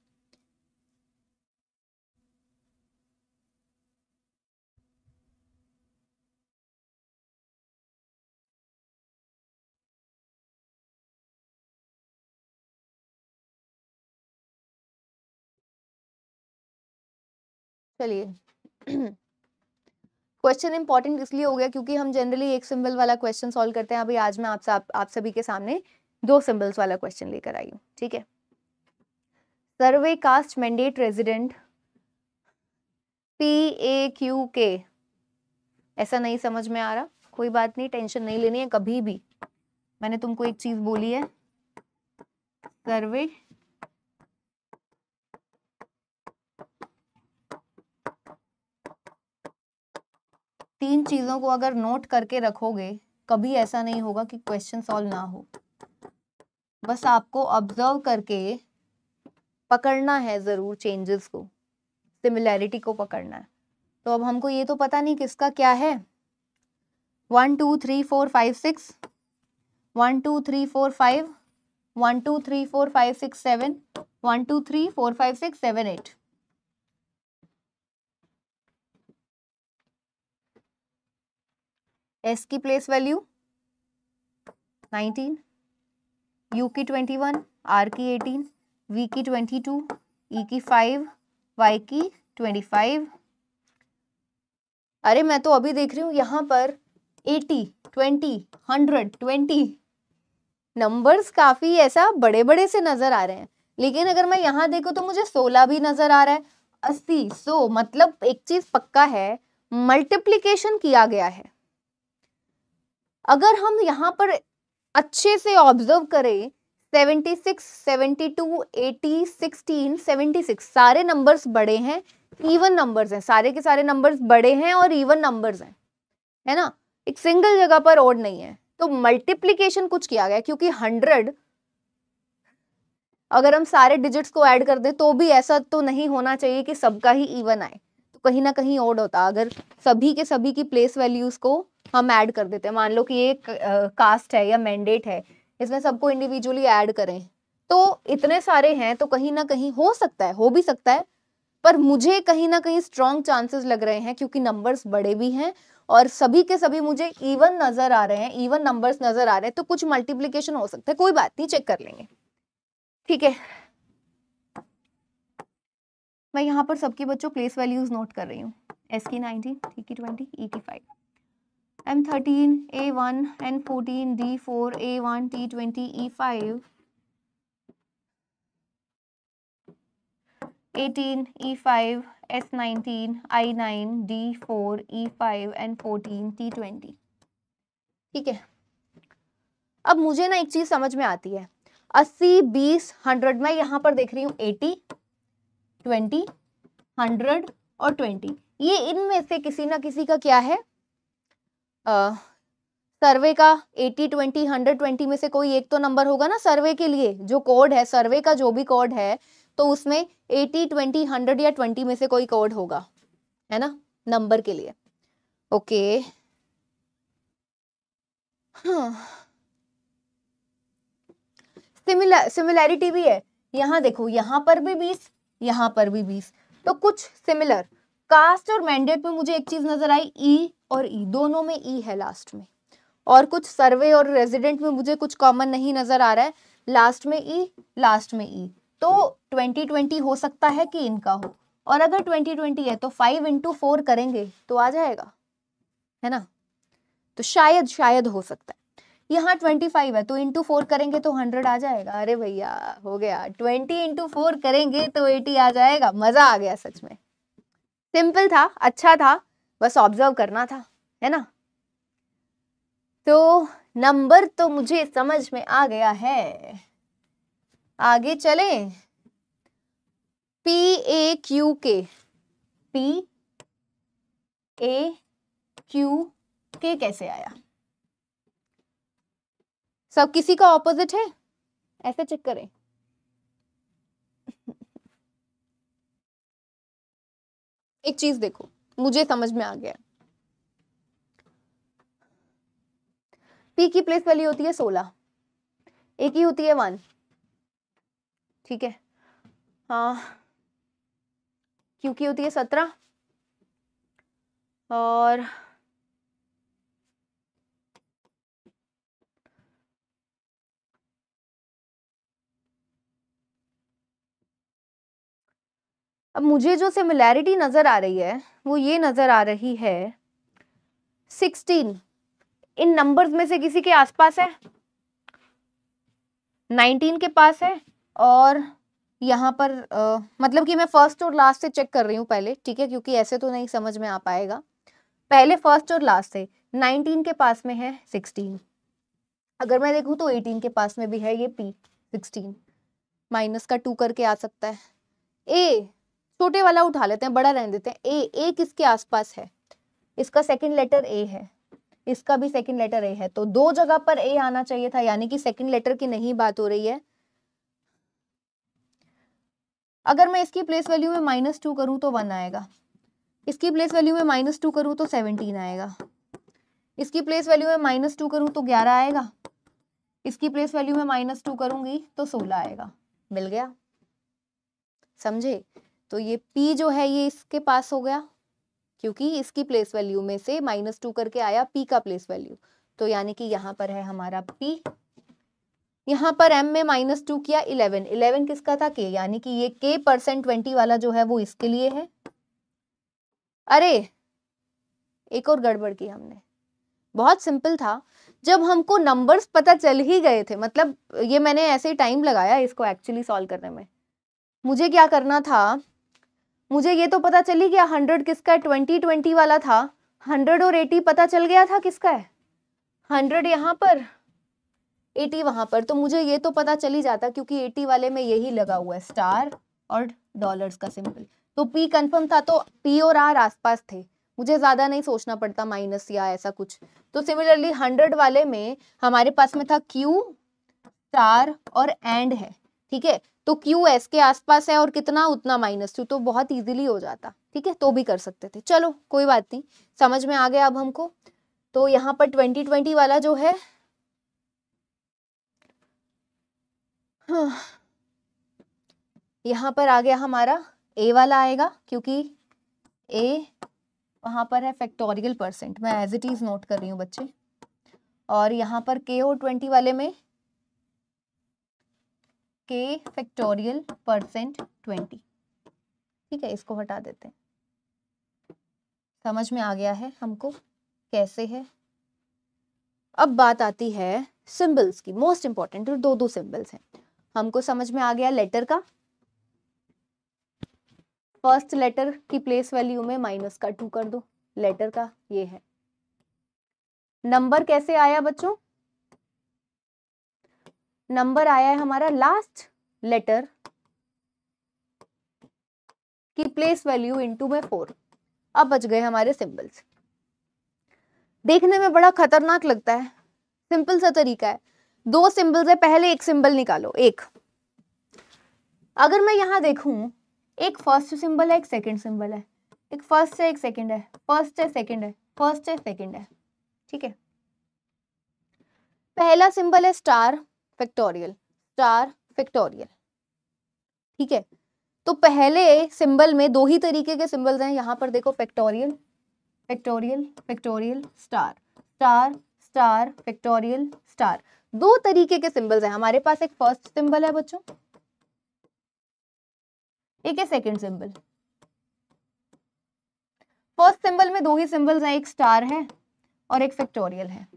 चलिए क्वेश्चन इंपॉर्टेंट इसलिए हो गया क्योंकि हम जनरली एक सिंबल वाला क्वेश्चन सॉल्व करते हैं अभी आज मैं आपसे आप, आप सभी के सामने दो सिंबल्स वाला क्वेश्चन लेकर आई हूँ ठीक है survey cast mandate resident P A Q K ऐसा नहीं समझ में आ रहा कोई बात नहीं टेंशन नहीं लेनी है कभी भी मैंने तुमको एक चीज बोली है सर्वे तीन चीज़ों को अगर नोट करके रखोगे कभी ऐसा नहीं होगा कि क्वेश्चन सॉल्व ना हो बस आपको ऑब्जर्व करके पकड़ना है ज़रूर चेंजेस को सिमिलैरिटी को पकड़ना है तो अब हमको ये तो पता नहीं किसका क्या है one two three four five six one two three four five one two three four five six seven one two three four five six seven eight S की प्लेस वैल्यू 19, यू की 21, आर की 18, we की 22, ई e की 5, Y की 25. अरे मैं तो अभी देख रही हूँ यहाँ पर 80, 20, 100, 20 नंबर्स काफ़ी ऐसा बड़े बड़े से नज़र आ रहे हैं लेकिन अगर मैं यहाँ देखूँ तो मुझे 16 भी नज़र आ रहा है अस्सी सो मतलब एक चीज़ पक्का है मल्टीप्लीकेशन किया गया है अगर हम यहाँ पर अच्छे से ऑब्जर्व करें 76, 72, 80, 16, 76 सारे नंबर्स बड़े हैं इवन नंबर्स हैं सारे के सारे नंबर्स बड़े हैं और इवन नंबर्स हैं है ना एक सिंगल जगह पर ओड नहीं है तो मल्टीप्लीकेशन कुछ किया गया क्योंकि हंड्रेड अगर हम सारे डिजिट्स को ऐड कर दें तो भी ऐसा तो नहीं होना चाहिए कि सबका ही इवन आए तो कहीं ना कहीं ओड होता अगर सभी के सभी की प्लेस वैल्यूज़ को हम ऐड कर देते हैं मान लो कि ये कास्ट है या मैंडेट है इसमें सबको इंडिविजुअली ऐड करें तो इतने सारे हैं तो कहीं ना कहीं हो सकता है हो भी सकता है पर मुझे कहीं ना कहीं स्ट्रॉन्ग चांसेस लग रहे हैं क्योंकि नंबर्स बड़े भी हैं और सभी के सभी मुझे इवन नज़र आ रहे हैं इवन नंबर्स नज़र आ रहे हैं तो कुछ मल्टीप्लीकेशन हो सकता है कोई बात नहीं चेक कर लेंगे ठीक है मैं यहाँ पर सबके बच्चों प्लेस वैल्यूज नोट कर रही हूँ एस की नाइनटीन थ्री की ट्वेंटी ई की five M thirteen A one N fourteen D four A one T twenty E five eighteen E five S nineteen I nine D four E five N fourteen T twenty ठीक है अब मुझे ना एक चीज़ समझ में आती है अस्सी बीस हंड्रेड मैं यहां पर देख रही हूँ एटी ट्वेंटी हंड्रेड और ट्वेंटी ये इनमें से किसी ना किसी का क्या है सर्वे का 80 20 120 में से कोई एक तो नंबर होगा ना सर्वे के लिए जो कोड है सर्वे का जो भी कोड है तो उसमें 80 20 100 या 20 में से कोई कोड होगा है ना नंबर के लिए ओके हाँ सिमिलर सिमिलैरिटी भी है यहां देखो यहां पर भी बीस यहां पर भी बीस तो कुछ सिमिलर कास्ट और मैंडेट में मुझे एक चीज़ नज़र आई ई और ई दोनों में ई है लास्ट में और कुछ सर्वे और रेजिडेंट में मुझे कुछ कॉमन नहीं नज़र आ रहा है लास्ट में ई लास्ट में ई तो 2020 हो सकता है कि इनका हो और अगर 2020 है तो फाइव इंटू फोर करेंगे तो आ जाएगा है ना तो शायद शायद हो सकता है यहाँ ट्वेंटी फाइव है तो इंटू फोर करेंगे तो हंड्रेड आ जाएगा अरे भैया हो गया ट्वेंटी इंटू फोर करेंगे तो एटी आ जाएगा मज़ा आ गया सच में सिंपल था अच्छा था बस ऑब्जर्व करना था है ना तो नंबर तो मुझे समझ में आ गया है आगे चले P A Q K P A Q K कैसे आया सब किसी का ऑपोजिट है ऐसा चेक करें एक चीज देखो मुझे समझ में आ गया पी की प्लेस वाली होती है सोलह ए की होती है वन ठीक है हाँ क्यू की होती है सत्रह और अब मुझे जो सिमिलैरिटी नज़र आ रही है वो ये नज़र आ रही है सिक्सटीन इन नंबर्स में से किसी के आसपास है नाइनटीन के पास है और यहाँ पर आ, मतलब कि मैं फर्स्ट और लास्ट से चेक कर रही हूँ पहले ठीक है क्योंकि ऐसे तो नहीं समझ में आ पाएगा पहले फर्स्ट और लास्ट से नाइनटीन के पास में है सिक्सटीन अगर मैं देखूँ तो एटीन के पास में भी है ये पी सिक्सटीन माइनस का टू करके आ सकता है ए छोटे वाला उठा लेते हैं बड़ा रहने देते हैं ए ए किसके आसपास है इसका सेकंड लेटर ए है इसका भी सेकंड लेटर ए है तो दो जगह पर ए आना चाहिए था यानी कि सेकंड लेटर की नहीं बात हो रही है अगर मैं इसकी प्लेस वैल्यू में माइनस टू करूं तो वन आएगा इसकी प्लेस वैल्यू में माइनस टू करूं तो सेवनटीन आएगा इसकी प्लेस वैल्यू में माइनस टू करूं तो ग्यारह आएगा इसकी प्लेस वैल्यू में माइनस टू करूंगी तो सोलह आएगा मिल गया समझे तो ये P जो है ये इसके पास हो गया क्योंकि इसकी प्लेस वैल्यू में से माइनस टू करके आया P का प्लेस वैल्यू तो यानी कि यहाँ पर है हमारा P यहाँ पर M में माइनस टू किया इलेवन इलेवन किसका था K यानी कि ये K परसेंट ट्वेंटी वाला जो है वो इसके लिए है अरे एक और गड़बड़ की हमने बहुत सिंपल था जब हमको नंबर्स पता चल ही गए थे मतलब ये मैंने ऐसे ही टाइम लगाया इसको एक्चुअली सॉल्व करने में मुझे क्या करना था मुझे ये तो पता चली गया हंड्रेड किसका है ट्वेंटी ट्वेंटी वाला था हंड्रेड और एटी पता चल गया था किसका है हंड्रेड यहाँ पर एटी वहां पर तो मुझे ये तो पता चली जाता क्योंकि एटी वाले में यही लगा हुआ है स्टार और डॉलर्स का सिंपल तो पी कंफर्म था तो पी और आर आसपास थे मुझे ज़्यादा नहीं सोचना पड़ता माइनस या ऐसा कुछ तो सिमिलरली हंड्रेड वाले में हमारे पास में था क्यू स्टार और एंड है ठीक है तो क्यू एस के आसपास है और कितना उतना माइनस टू तो बहुत इजीली हो जाता ठीक है तो भी कर सकते थे चलो कोई बात नहीं समझ में आ गया अब हमको तो यहाँ पर ट्वेंटी ट्वेंटी वाला जो है हाँ, यहाँ पर आ गया हमारा ए वाला आएगा क्योंकि ए वहां पर है फैक्टोरियल परसेंट मैं एज इट इज़ नोट कर रही हूँ बच्चे और यहाँ पर के ओ ट्वेंटी वाले में के फैक्टोरियल परसेंट ट्वेंटी ठीक है इसको हटा देते हैं समझ में आ गया है हमको कैसे है अब बात आती है सिंबल्स की मोस्ट इंपॉर्टेंट दो दो सिंबल्स हैं हमको समझ में आ गया लेटर का फर्स्ट लेटर की प्लेस वैल्यू में माइनस का टू कर दो लेटर का ये है नंबर कैसे आया बच्चों नंबर आया है हमारा लास्ट लेटर की प्लेस वैल्यू इनटू में फोर अब बच गए हमारे सिंबल्स देखने में बड़ा खतरनाक लगता है सिंपल सा तरीका है दो सिंबल्स है पहले एक सिंबल निकालो एक अगर मैं यहां देखूं एक फर्स्ट सिंबल है एक सेकंड सिंबल है एक फर्स्ट है एक सेकंड है फर्स्ट है सेकंड है फर्स्ट है सेकंड है ठीक है पहला सिंबल है स्टार फैक्टोरियल स्टार फैक्टोरियल ठीक है तो पहले सिंबल में दो ही तरीके के सिंबल्स हैं यहां पर देखो factorial factorial factorial star star star factorial star दो तरीके के सिंबल्स हैं हमारे पास एक फर्स्ट सिंबल है बच्चों एक है सेकंड सिंबल फर्स्ट सिंबल में दो ही सिंबल्स हैं एक स्टार है और एक फैक्टोरियल है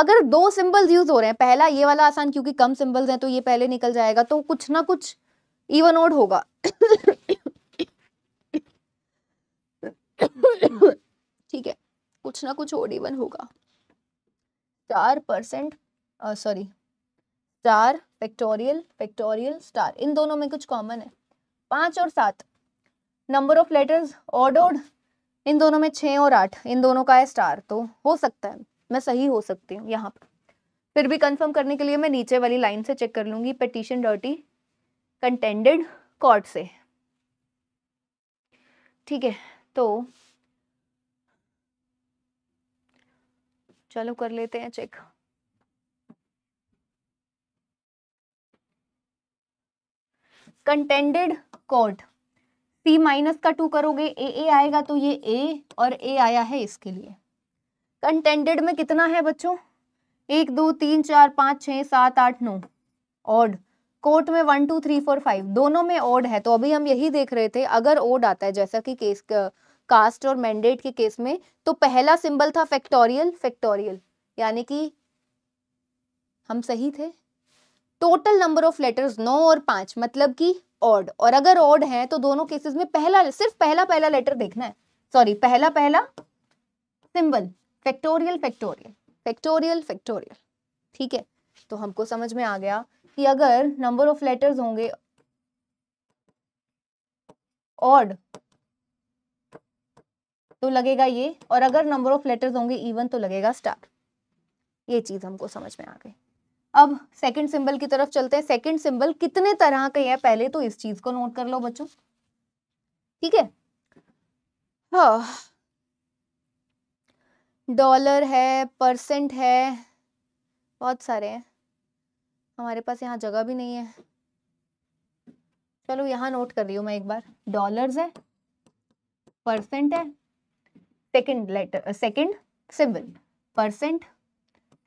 अगर दो सिंबल्स यूज हो रहे हैं पहला ये वाला आसान क्योंकि कम सिंबल्स हैं तो ये पहले निकल जाएगा तो कुछ ना कुछ इवन ओड होगा ठीक है कुछ ना कुछ ओड इवन होगा चार percent sorry star factorial factorial star इन दोनों में कुछ कॉमन है पांच और सात number of letters odd odd इन दोनों में छ और आठ इन दोनों का है स्टार तो हो सकता है मैं सही हो सकती हूँ यहाँ पर फिर भी कंफर्म करने के लिए मैं नीचे वाली लाइन से चेक कर लूंगी पटिशन डॉटी कंटेंडेड कॉर्ट से ठीक है तो चलो कर लेते हैं check contended court C minus का टू करोगे ए ए आएगा तो ये ए और ए आया है इसके लिए कंटेंडेड में कितना है बच्चों एक दो तीन चार पाँच छः सात आठ नौ ऑड कोर्ट में one two three four five दोनों में ओड है तो अभी हम यही देख रहे थे अगर ओड आता है जैसा कि केस कास्ट uh, और मैंडेट के केस में तो पहला सिंबल था फैक्टोरियल फैक्टोरियल यानी कि हम सही थे टोटल नंबर ऑफ लेटर्स नौ और पाँच मतलब कि ऑड और अगर ऑड है तो दोनों केसेस में पहला सिर्फ पहला पहला लेटर देखना है सॉरी पहला पहला symbol factorial factorial factorial factorial ठीक है तो हमको समझ में आ गया कि अगर नंबर ऑफ लेटर्स होंगे ऑड तो लगेगा ये और अगर नंबर ऑफ लेटर्स होंगे इवन तो लगेगा स्टार ये चीज हमको समझ में आ गई अब सेकंड सिंबल की तरफ चलते हैं सेकंड सिंबल कितने तरह के हैं पहले तो इस चीज को नोट कर लो बच्चों ठीक है हाँ डॉलर है परसेंट है बहुत सारे हैं हमारे पास यहाँ जगह भी नहीं है चलो यहाँ नोट कर रही हूँ मैं एक बार डॉलर्स है परसेंट है second letter second symbol percent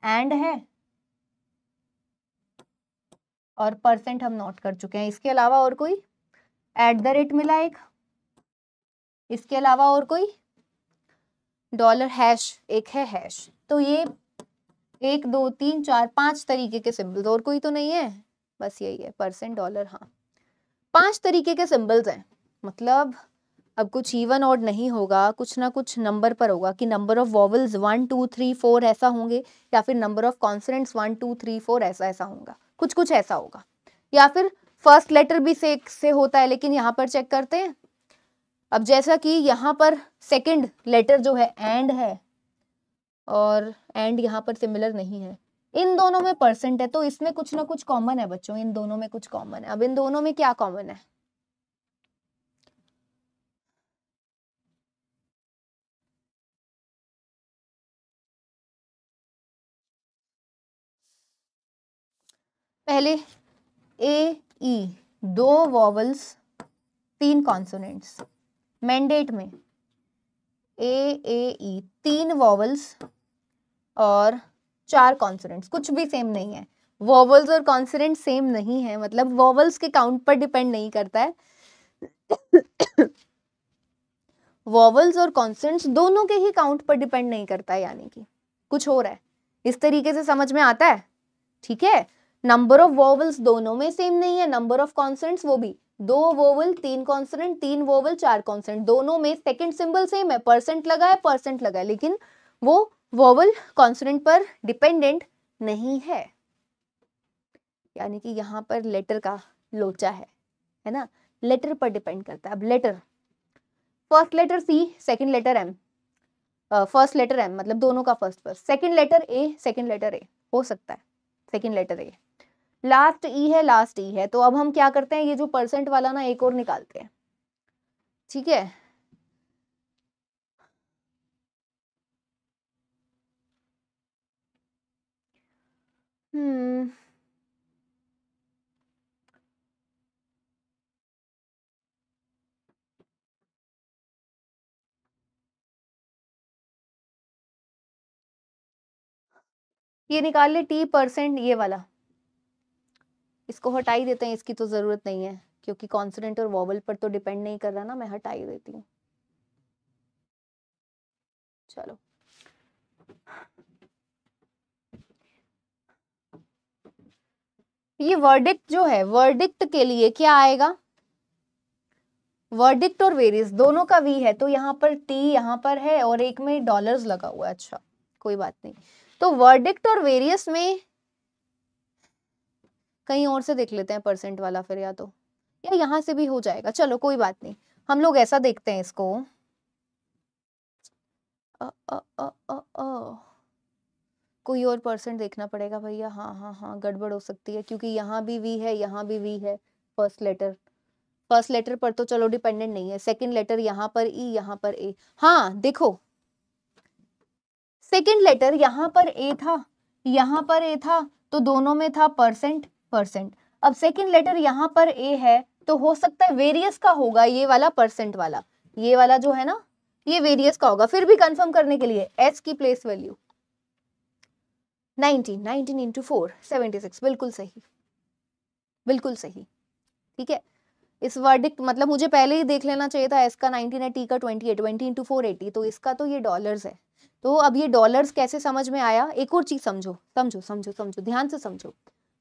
and है और परसेंट हम नोट कर चुके हैं इसके अलावा और कोई एट द रेट मिला एक इसके अलावा और कोई डॉलर हैश एक है हैश तो ये एक दो तीन चार पांच तरीके के सिंबल्स और कोई तो नहीं है बस यही है परसेंट डॉलर हाँ पांच तरीके के सिंबल्स हैं मतलब अब कुछ इवन और नहीं होगा कुछ ना कुछ नंबर पर होगा कि number of vowels one two three four ऐसा होंगे या फिर number of consonants one two three four ऐसा ऐसा होगा कुछ कुछ ऐसा होगा या फिर फर्स्ट लेटर भी से से होता है लेकिन यहाँ पर चेक करते हैं अब जैसा कि यहाँ पर सेकंड लेटर जो है एंड है और एंड यहाँ पर सिमिलर नहीं है इन दोनों में परसेंट है तो इसमें कुछ ना कुछ कॉमन है बच्चों इन दोनों में कुछ कॉमन है अब इन दोनों में क्या कॉमन है पहले ए ई e, दो वॉवल्स तीन कॉन्सोनेंट्स मैंडेट में ए ए ई तीन वॉवल्स और चार कॉन्सोनेंट्स कुछ भी सेम नहीं है वॉवल्स और कॉन्सोनेंट सेम नहीं है मतलब वॉवल्स के काउंट पर डिपेंड नहीं करता है वॉवल्स और कॉन्सोनेंट्स दोनों के ही काउंट पर डिपेंड नहीं करता है यानी कि कुछ हो रहा है इस तरीके से समझ में आता है ठीक है नंबर ऑफ वॉवल्स दोनों में सेम नहीं है नंबर ऑफ कॉन्सेंट्स वो भी दो वोवल तीन कॉन्सनेंट तीन वोवल चार कॉन्सनेंट दोनों में सेकेंड सिंबल सेम है परसेंट लगा है परसेंट लगा है लेकिन वो वोवल कॉन्सनेंट पर डिपेंडेंट नहीं है यानी कि यहाँ पर लेटर का लोचा है है ना लेटर पर डिपेंड करता है अब letter first letter C second letter M first letter M मतलब दोनों का first first second letter A second letter A हो सकता है second letter A last E e है लास्ट ई e है तो अब हम क्या करते हैं ये जो परसेंट वाला ना एक और निकालते हैं ठीक है हम्म ये निकाल ले टी परसेंट ये वाला इसको हटा ही देते हैं इसकी तो ज़रूरत नहीं है क्योंकि कॉन्सोनेंट और वॉवल पर तो डिपेंड नहीं कर रहा ना मैं हटा ही देती हूँ चलो ये वर्डिक्ट जो है वर्डिक्ट के लिए क्या आएगा वर्डिक्ट और वेरियस दोनों का वी है तो यहाँ पर टी यहाँ पर है और एक में डॉलर्स लगा हुआ है अच्छा कोई बात नहीं तो वर्डिक्ट और वेरियस में कहीं और से देख लेते हैं परसेंट वाला फिर या तो या यहाँ से भी हो जाएगा चलो कोई बात नहीं हम लोग ऐसा देखते हैं इसको आ, आ, आ, आ, आ, कोई और परसेंट देखना पड़ेगा भैया हाँ हाँ हाँ गड़बड़ हो सकती है क्योंकि यहाँ भी वी है यहाँ भी वी है फर्स्ट लेटर फर्स्ट लेटर पर तो चलो डिपेंडेंट नहीं है सेकंड लेटर यहाँ पर ई e, यहाँ पर ए हाँ देखो सेकंड लेटर यहाँ पर ए था यहाँ पर ए था तो दोनों में था परसेंट परसेंट अब सेकेंड लेटर यहाँ पर ए है तो हो सकता है वेरियस का होगा ये वाला परसेंट वाला ये वाला जो है ना ये वेरियस का होगा फिर भी कंफर्म करने के लिए एस की place value 19 19 into four seventy six बिल्कुल सही बिल्कुल सही ठीक है इस वर्डिक्ट मतलब मुझे पहले ही देख लेना चाहिए था एस का 19 है टी का 28 है ट्वेंटी इंटू फोर एटी तो इसका तो ये डॉलर्स है तो अब ये डॉलर्स कैसे समझ में आया एक और चीज़ समझो समझो समझो समझो ध्यान से समझो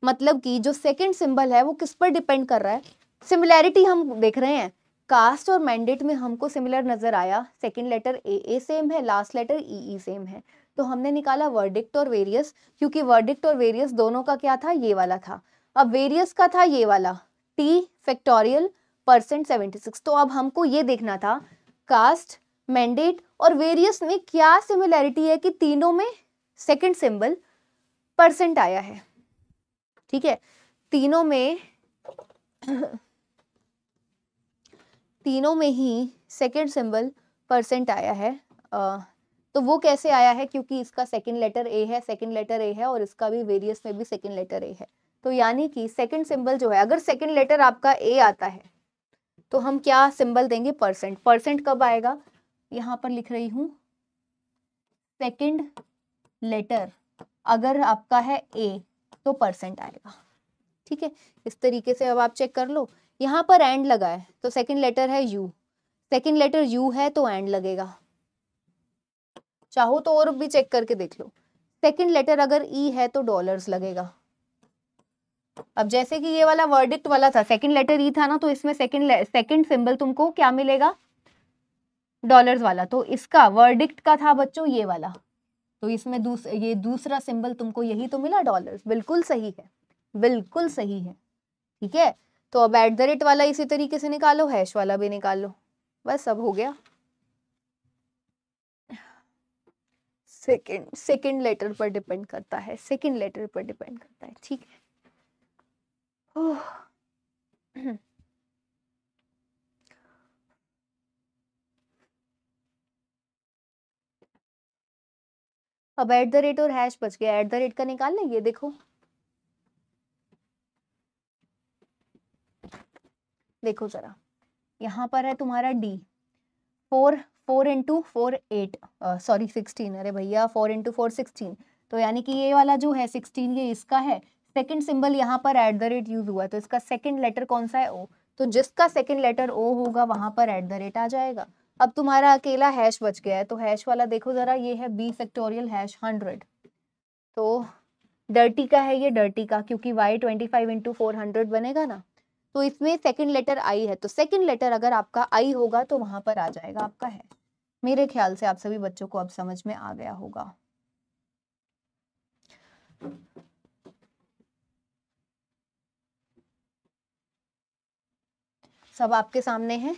मतलब कि जो सेकंड सिंबल है वो किस पर डिपेंड कर रहा है सिमिलैरिटी हम देख रहे हैं कास्ट और मैंडेट में हमको सिमिलर नज़र आया second letter A A same है last letter E E same है तो हमने निकाला वर्डिक्ट और वेरियस क्योंकि वर्डिक्ट और वेरियस दोनों का क्या था ये वाला था अब वेरियस का था ये वाला T factorial percent seventy six तो अब हमको ये देखना था कास्ट मैंडेट और वेरियस में क्या सिमिलैरिटी है कि तीनों में सेकेंड सिंबल परसेंट आया है ठीक है तीनों में तीनों में ही सेकेंड सिंबल परसेंट आया है आ, तो वो कैसे आया है क्योंकि इसका सेकेंड लेटर ए है सेकेंड लेटर ए है और इसका भी वेरियस में भी सेकेंड लेटर ए है तो यानी कि सेकेंड सिंबल जो है अगर सेकेंड लेटर आपका ए आता है तो हम क्या सिंबल देंगे परसेंट परसेंट कब आएगा यहाँ पर लिख रही हूं सेकेंड लेटर अगर आपका है ए तो परसेंट आएगा ठीक है इस तरीके से अब आप चेक कर लो यहाँ पर एंड लगा है तो सेकंड लेटर है यू सेकंड लेटर यू है तो एंड लगेगा चाहो तो और भी चेक करके देख लो सेकंड लेटर अगर ई e है तो डॉलर्स लगेगा अब जैसे कि ये वाला वर्डिक्ट वाला था सेकंड लेटर ई था ना तो इसमें सेकंड सेकंड सिंबल तुमको क्या मिलेगा डॉलर्स वाला तो इसका वर्डिक्ट का था बच्चों ये वाला तो इसमें दूस, ये दूसरा सिंबल तुमको यही तो मिला डॉलर्स बिल्कुल सही है बिल्कुल सही है ठीक है तो अब एट द रेट वाला इसी तरीके से निकालो हैश वाला भी निकालो बस अब हो गया सेकंड सेकंड लेटर पर डिपेंड करता है सेकंड लेटर पर डिपेंड करता है ठीक है अब एट द रेट और हैश बच गया एट द रेट का लें ये देखो देखो जरा यहाँ पर है तुम्हारा D four four into four eight sorry sixteen अरे भैया फोर इंटू फोर सिक्सटीन तो यानी कि ये वाला जो है सिक्सटीन ये इसका है सेकंड सिंबल यहाँ पर एट द रेट यूज हुआ है तो इसका सेकंड लेटर कौन सा है ओ तो जिसका सेकंड लेटर ओ होगा वहां पर एट द रेट आ जाएगा अब तुम्हारा अकेला हैश बच गया है तो हैश वाला देखो ज़रा ये है बी फैक्टोरियल हैश हंड्रेड तो डर्टी का है ये डर्टी का क्योंकि Y twenty five into four hundred बनेगा ना तो इसमें सेकंड लेटर आई है तो सेकंड लेटर अगर आपका आई होगा तो वहां पर आ जाएगा आपका है मेरे ख्याल से आप सभी बच्चों को अब समझ में आ गया होगा सब आपके सामने है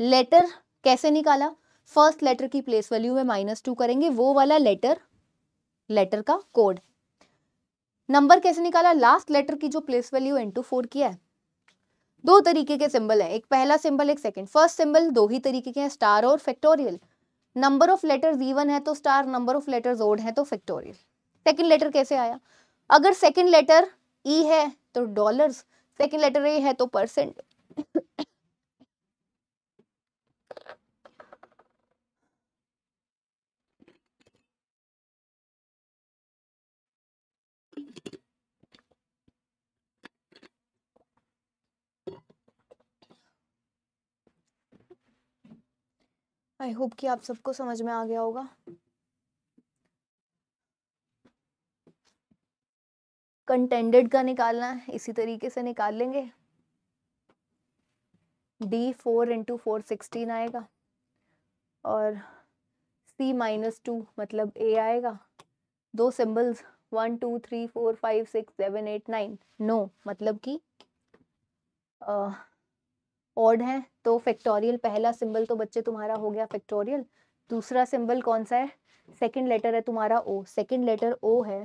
लेटर कैसे निकाला फर्स्ट लेटर की प्लेस वैल्यू में माइनस टू करेंगे वो वाला लेटर लेटर का कोड नंबर कैसे निकाला लास्ट लेटर की जो place value into four किया है दो तरीके के सिंबल है एक पहला सिंबल एक सेकंड फर्स्ट सिंबल दो ही तरीके के हैं स्टार और factorial number of letter even है तो star number of letter odd है तो फैक्टोरियल सेकंड लेटर कैसे आया अगर सेकंड लेटर ई है तो डॉलर सेकेंड लेटर ए है तो परसेंट आई होप कि आप सबको समझ में आ गया होगा कंटेंडेड का निकालना है इसी तरीके से निकाल लेंगे D four into four sixteen आएगा और सी माइनस टू मतलब ए आएगा दो symbols one two three four five six seven eight nine no मतलब कि ऑड है तो फैक्टोरियल पहला सिंबल तो बच्चे तुम्हारा हो गया फैक्टोरियल दूसरा सिंबल कौन सा है सेकंड लेटर है तुम्हारा ओ सेकंड लेटर ओ है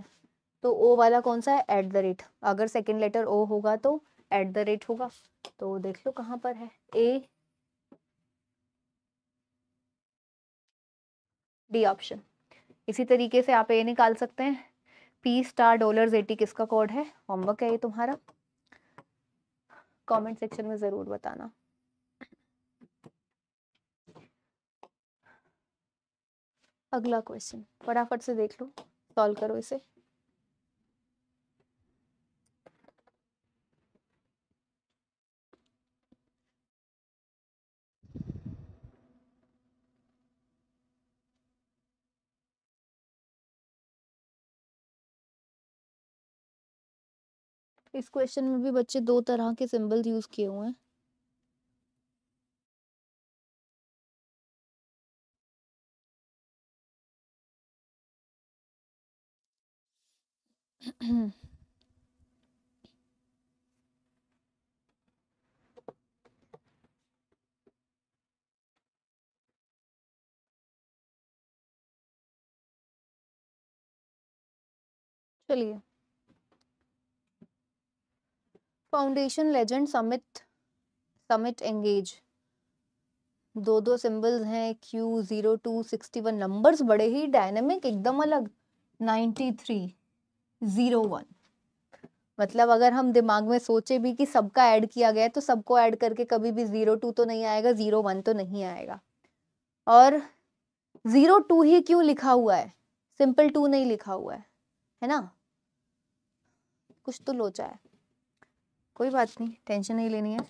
तो ओ वाला कौन सा है एट द रेट अगर सेकंड लेटर ओ होगा तो एट द रेट होगा तो देख लो कहाँ पर है ए डी ऑप्शन इसी तरीके से आप ए निकाल सकते हैं पी स्टार डॉलर एटी किसका कोड है होमवर्क है ये तुम्हारा कमेंट सेक्शन में ज़रूर बताना अगला क्वेश्चन फटाफट से देख लो सॉल्व करो इसे इस क्वेश्चन में भी बच्चे दो तरह के सिंबल यूज किए हुए हैं चलिए foundation legend summit summit engage दो दो सिंबल्स हैं Q zero two sixty one numbers बड़े ही डायनेमिक एकदम अलग नाइन्टी थ्री ज़ीरो वन मतलब अगर हम दिमाग में सोचे भी कि सबका ऐड किया गया है तो सबको ऐड करके कभी भी ज़ीरो टू तो नहीं आएगा ज़ीरो वन तो नहीं आएगा और ज़ीरो टू ही क्यों लिखा हुआ है सिंपल टू नहीं लिखा हुआ है है ना कुछ तो लोचा है कोई बात नहीं टेंशन नहीं लेनी है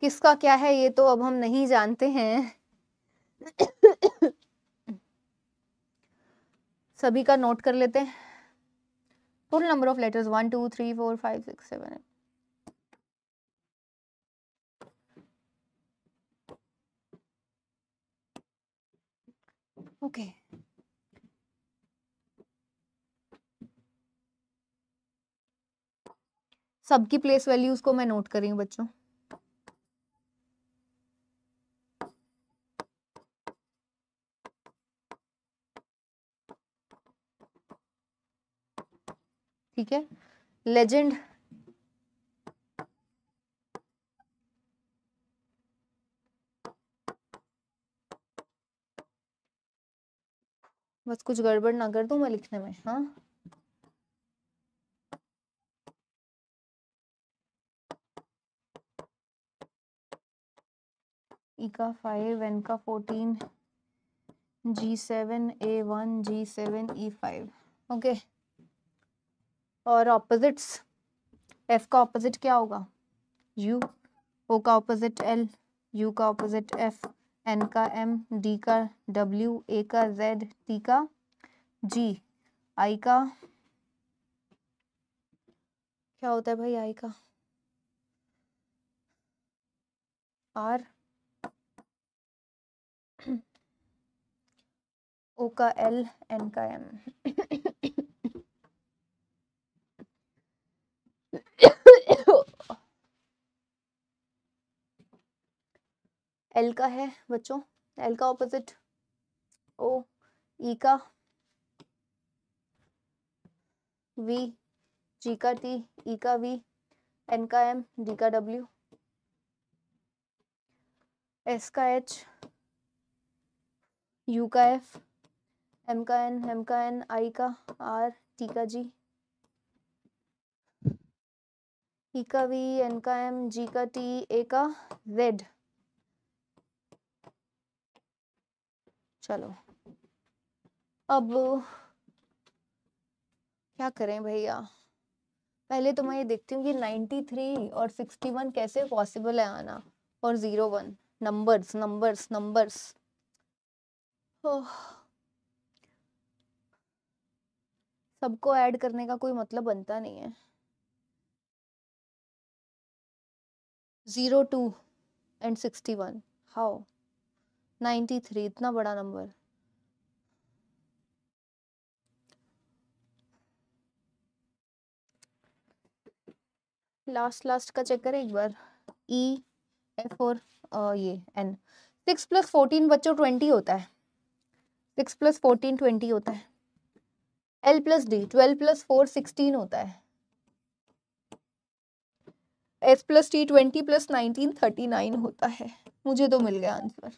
किसका क्या है ये तो अब हम नहीं जानते हैं सभी का नोट कर लेते हैं full number of letters one two three four five six seven okay सबकी प्लेस वैल्यूज को मैं नोट कर रही हूँ बच्चों ठीक है लेजेंड बस कुछ गड़बड़ ना कर दू मैं लिखने में हाँ e का फाइव एन का fourteen G seven A one G seven E five okay और ऑपोजिट्स एफ का ऑपोजिट क्या होगा यू ओ का ऑपोजिट एल यू का ऑपोजिट एफ एन का एम डी का डब्ल्यू ए का जेड टी का जी आई का क्या होता है भाई आई का आर ओ का एल एन का एम एल का है बच्चों एल का ऑपोजिट ओ ई का वी जी का टी ई e का वी एन का एम डी का डब्ल्यू एस का एच यू का एफ एम का एन एम का एन आई का आर टी का जी ई e का वी एन का एम जी का टी ए का जेड चलो अब क्या करें भैया पहले तो मैं ये देखती हूँ कि 93 और 61 कैसे पॉसिबल है आना और zero one numbers numbers numbers सबको ऐड करने का कोई मतलब बनता नहीं है zero two and sixty one how ninety three इतना बड़ा नंबर लास्ट लास्ट का चेक करें एक बार ई e, एफ और ये एन सिक्स प्लस फोर्टीन बच्चों ट्वेंटी होता है सिक्स प्लस फोर्टीन ट्वेंटी होता है L plus D twelve plus four sixteen होता है S plus T twenty plus nineteen thirty nine होता है मुझे तो मिल गया answer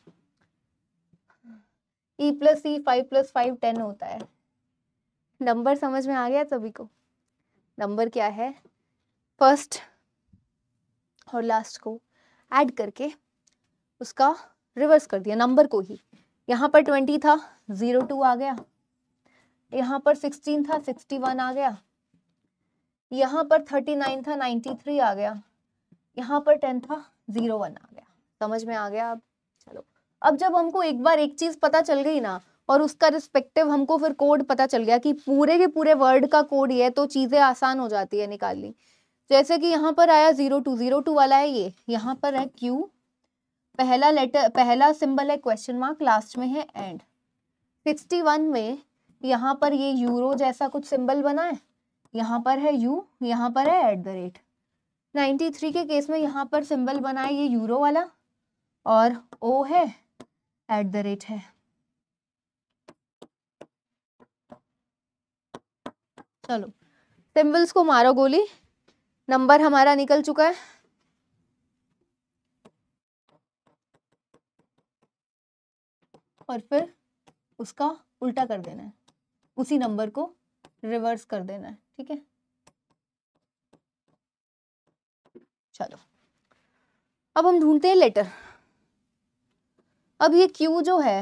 E plus E five plus five ten होता है नंबर समझ में आ गया सभी को नंबर क्या है फर्स्ट और लास्ट को ऐड करके उसका रिवर्स कर दिया नंबर को ही यहाँ पर ट्वेंटी था ज़ीरो टू आ गया यहाँ पर सिक्सटीन था सिक्सटी वन आ गया यहाँ पर थर्टी नाइन था नाइन्टी थ्री आ गया यहाँ पर टेन था ज़ीरो वन आ गया समझ में आ गया अब अब जब हमको एक बार एक चीज़ पता चल गई ना और उसका रिस्पेक्टिव हमको फिर कोड पता चल गया कि पूरे के पूरे वर्ड का कोड ये है तो चीज़ें आसान हो जाती है निकालनी जैसे कि यहाँ पर आया ज़ीरो टू ज़ीरो टू वाला है ये यहाँ पर है क्यू पहला लेटर पहला सिंबल है क्वेश्चन मार्क लास्ट में है एंड सिक्सटी वन में यहाँ पर ये यूरो जैसा कुछ सिंबल बना है यहाँ पर है यू यहाँ पर है at the rate ninety three के केस में यहाँ पर सिंबल बना है ये यूरो वाला और ओ है एट द रेट है चलो सिंबल्स को मारो गोली नंबर हमारा निकल चुका है और फिर उसका उल्टा कर देना है उसी नंबर को रिवर्स कर देना है ठीक है चलो अब हम ढूंढते हैं लेटर अब ये क्यू जो है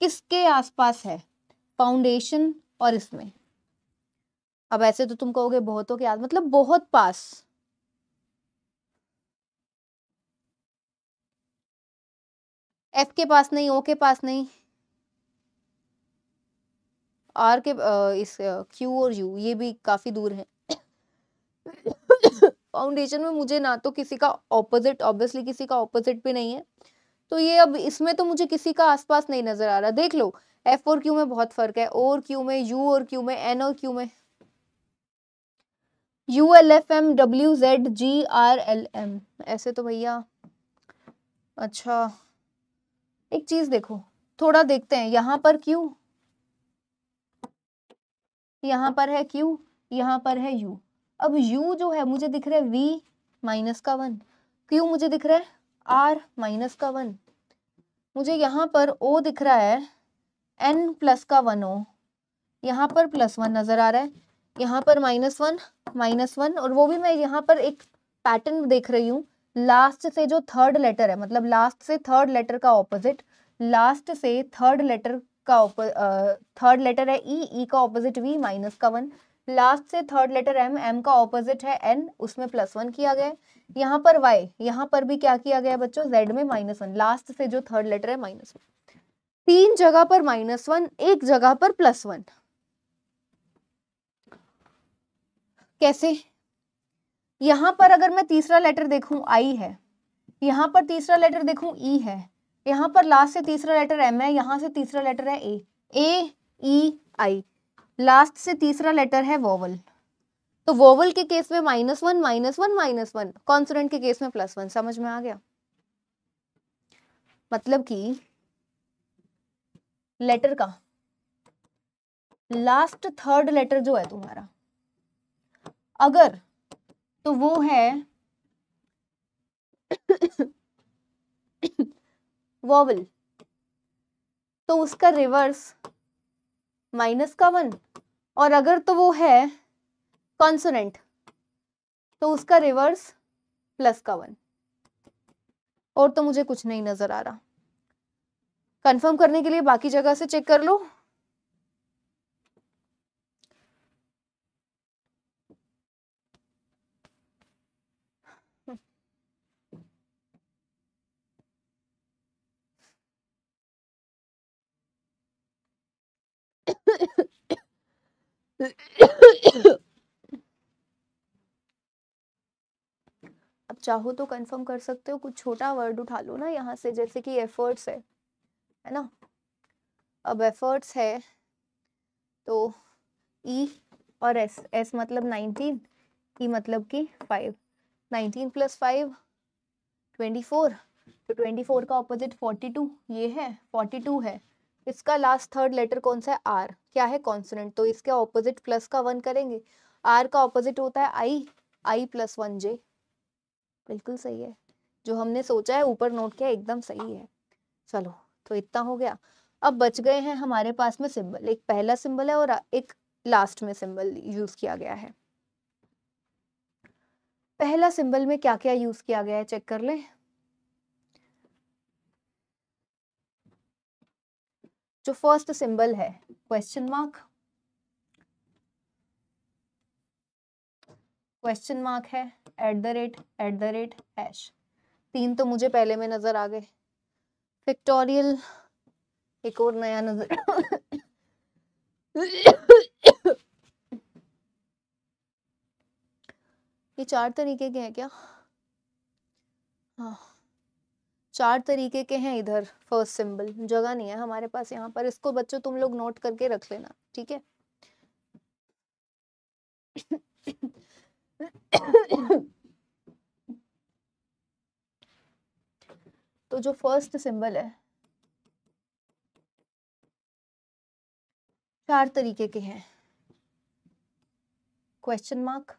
किसके आसपास है फाउंडेशन और इसमें अब ऐसे तो तुम कहोगे बहुतों के आस मतलब बहुत पास एफ के पास नहीं ओ के पास नहीं आर के इस क्यू और यू ये भी काफ़ी दूर है फाउंडेशन में मुझे ना तो किसी का ऑपोजिट ऑब्वियसली किसी का ऑपोजिट भी नहीं है तो ये अब इसमें तो मुझे किसी का आसपास नहीं नज़र आ रहा देख लो एफ और क्यू में बहुत फ़र्क है ओ और क्यू में यू और क्यू में एन और क्यू में U L F M W Z G R L M ऐसे तो भैया अच्छा एक चीज़ देखो थोड़ा देखते हैं यहां पर क्यू यहां पर है क्यू यहां पर है यू अब यू जो है मुझे दिख रहा है वी माइनस का वन क्यू मुझे दिख रहा है आर माइनस का वन मुझे यहाँ पर ओ दिख रहा है एन प्लस का वन ओ यहाँ पर प्लस वन नज़र आ रहा है यहाँ पर माइनस वन माइनस वन और वो भी मैं यहाँ पर एक पैटर्न देख रही हूँ लास्ट से जो थर्ड लेटर है मतलब लास्ट से थर्ड लेटर का ऑपोजिट लास्ट से थर्ड लेटर का थर्ड लेटर है ई e, ई e का ऑपोजिट वी माइनस का वन लास्ट से थर्ड लेटर एम एम का ऑपोजिट है एन उसमें प्लस वन किया गया यहाँ पर वाई यहाँ पर भी क्या किया गया बच्चों जेड में माइनस वन लास्ट से जो थर्ड लेटर है माइनस वन तीन जगह पर माइनस वन एक जगह पर प्लस वन कैसे यहां पर अगर मैं तीसरा लेटर देखूं आई है यहां पर तीसरा लेटर देखूं ई है यहां पर लास्ट से तीसरा लेटर एम है यहां से तीसरा लेटर है ए ए ई आई लास्ट से तीसरा लेटर है वोवल तो वोवल के केस में minus one minus one minus one consonant के केस में प्लस वन समझ में आ गया मतलब कि लेटर का लास्ट थर्ड लेटर जो है तुम्हारा अगर तो वो है वॉवल तो उसका रिवर्स माइनस का वन और अगर तो वो है कॉन्सोनेंट तो उसका रिवर्स प्लस का वन और तो मुझे कुछ नहीं नज़र आ रहा कंफर्म करने के लिए बाकी जगह से चेक कर लो अब चाहो तो कंफर्म कर सकते हो कुछ छोटा वर्ड उठा लो ना यहाँ से जैसे कि एफर्ट्स है है ना अब एफर्ट्स है तो ई e और एस एस मतलब नाइनटीन ई e मतलब कि five nineteen plus five twenty four तो ट्वेंटी फोर का ऑपोजिट फोर्टी टू ये है फोर्टी टू है इसका लास्ट थर्ड लेटर कौन सा है आर क्या है कॉन्सोनेंट तो इसके ऑपोजिट प्लस का वन करेंगे आर का ऑपोजिट होता है आई आई प्लस वन जे बिल्कुल सही है जो हमने सोचा है ऊपर नोट किया एकदम सही है चलो तो इतना हो गया अब बच गए हैं हमारे पास में सिंबल एक पहला सिंबल है और एक लास्ट में सिंबल यूज किया गया है पहला सिंबल में क्या क्या यूज किया गया है चेक कर लें जो फर्स्ट सिंबल है क्वेश्चन मार्क क्वेश्चन मार्क है at the rate at the rate hash तीन तो मुझे पहले में नजर आ गए फिक्टोरियल एक और नया नजर ये चार तरीके के हैं क्या चार तरीके के हैं इधर फर्स्ट सिंबल जगह नहीं है हमारे पास यहाँ पर इसको बच्चों तुम लोग नोट करके रख लेना ठीक है तो जो फर्स्ट सिंबल है चार तरीके के हैं question mark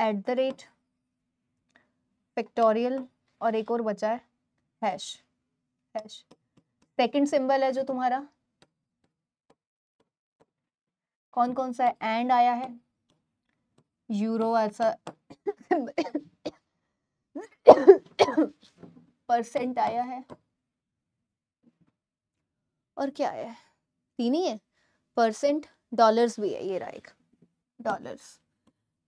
at the rate factorial और एक और बचा है हैश हैश सेकंड सिंबल है जो तुम्हारा कौन कौन सा एंड आया है यूरो ऐसा परसेंट आया है और क्या आया है तीन ही है परसेंट डॉलर्स भी है ये राइट डॉलर्स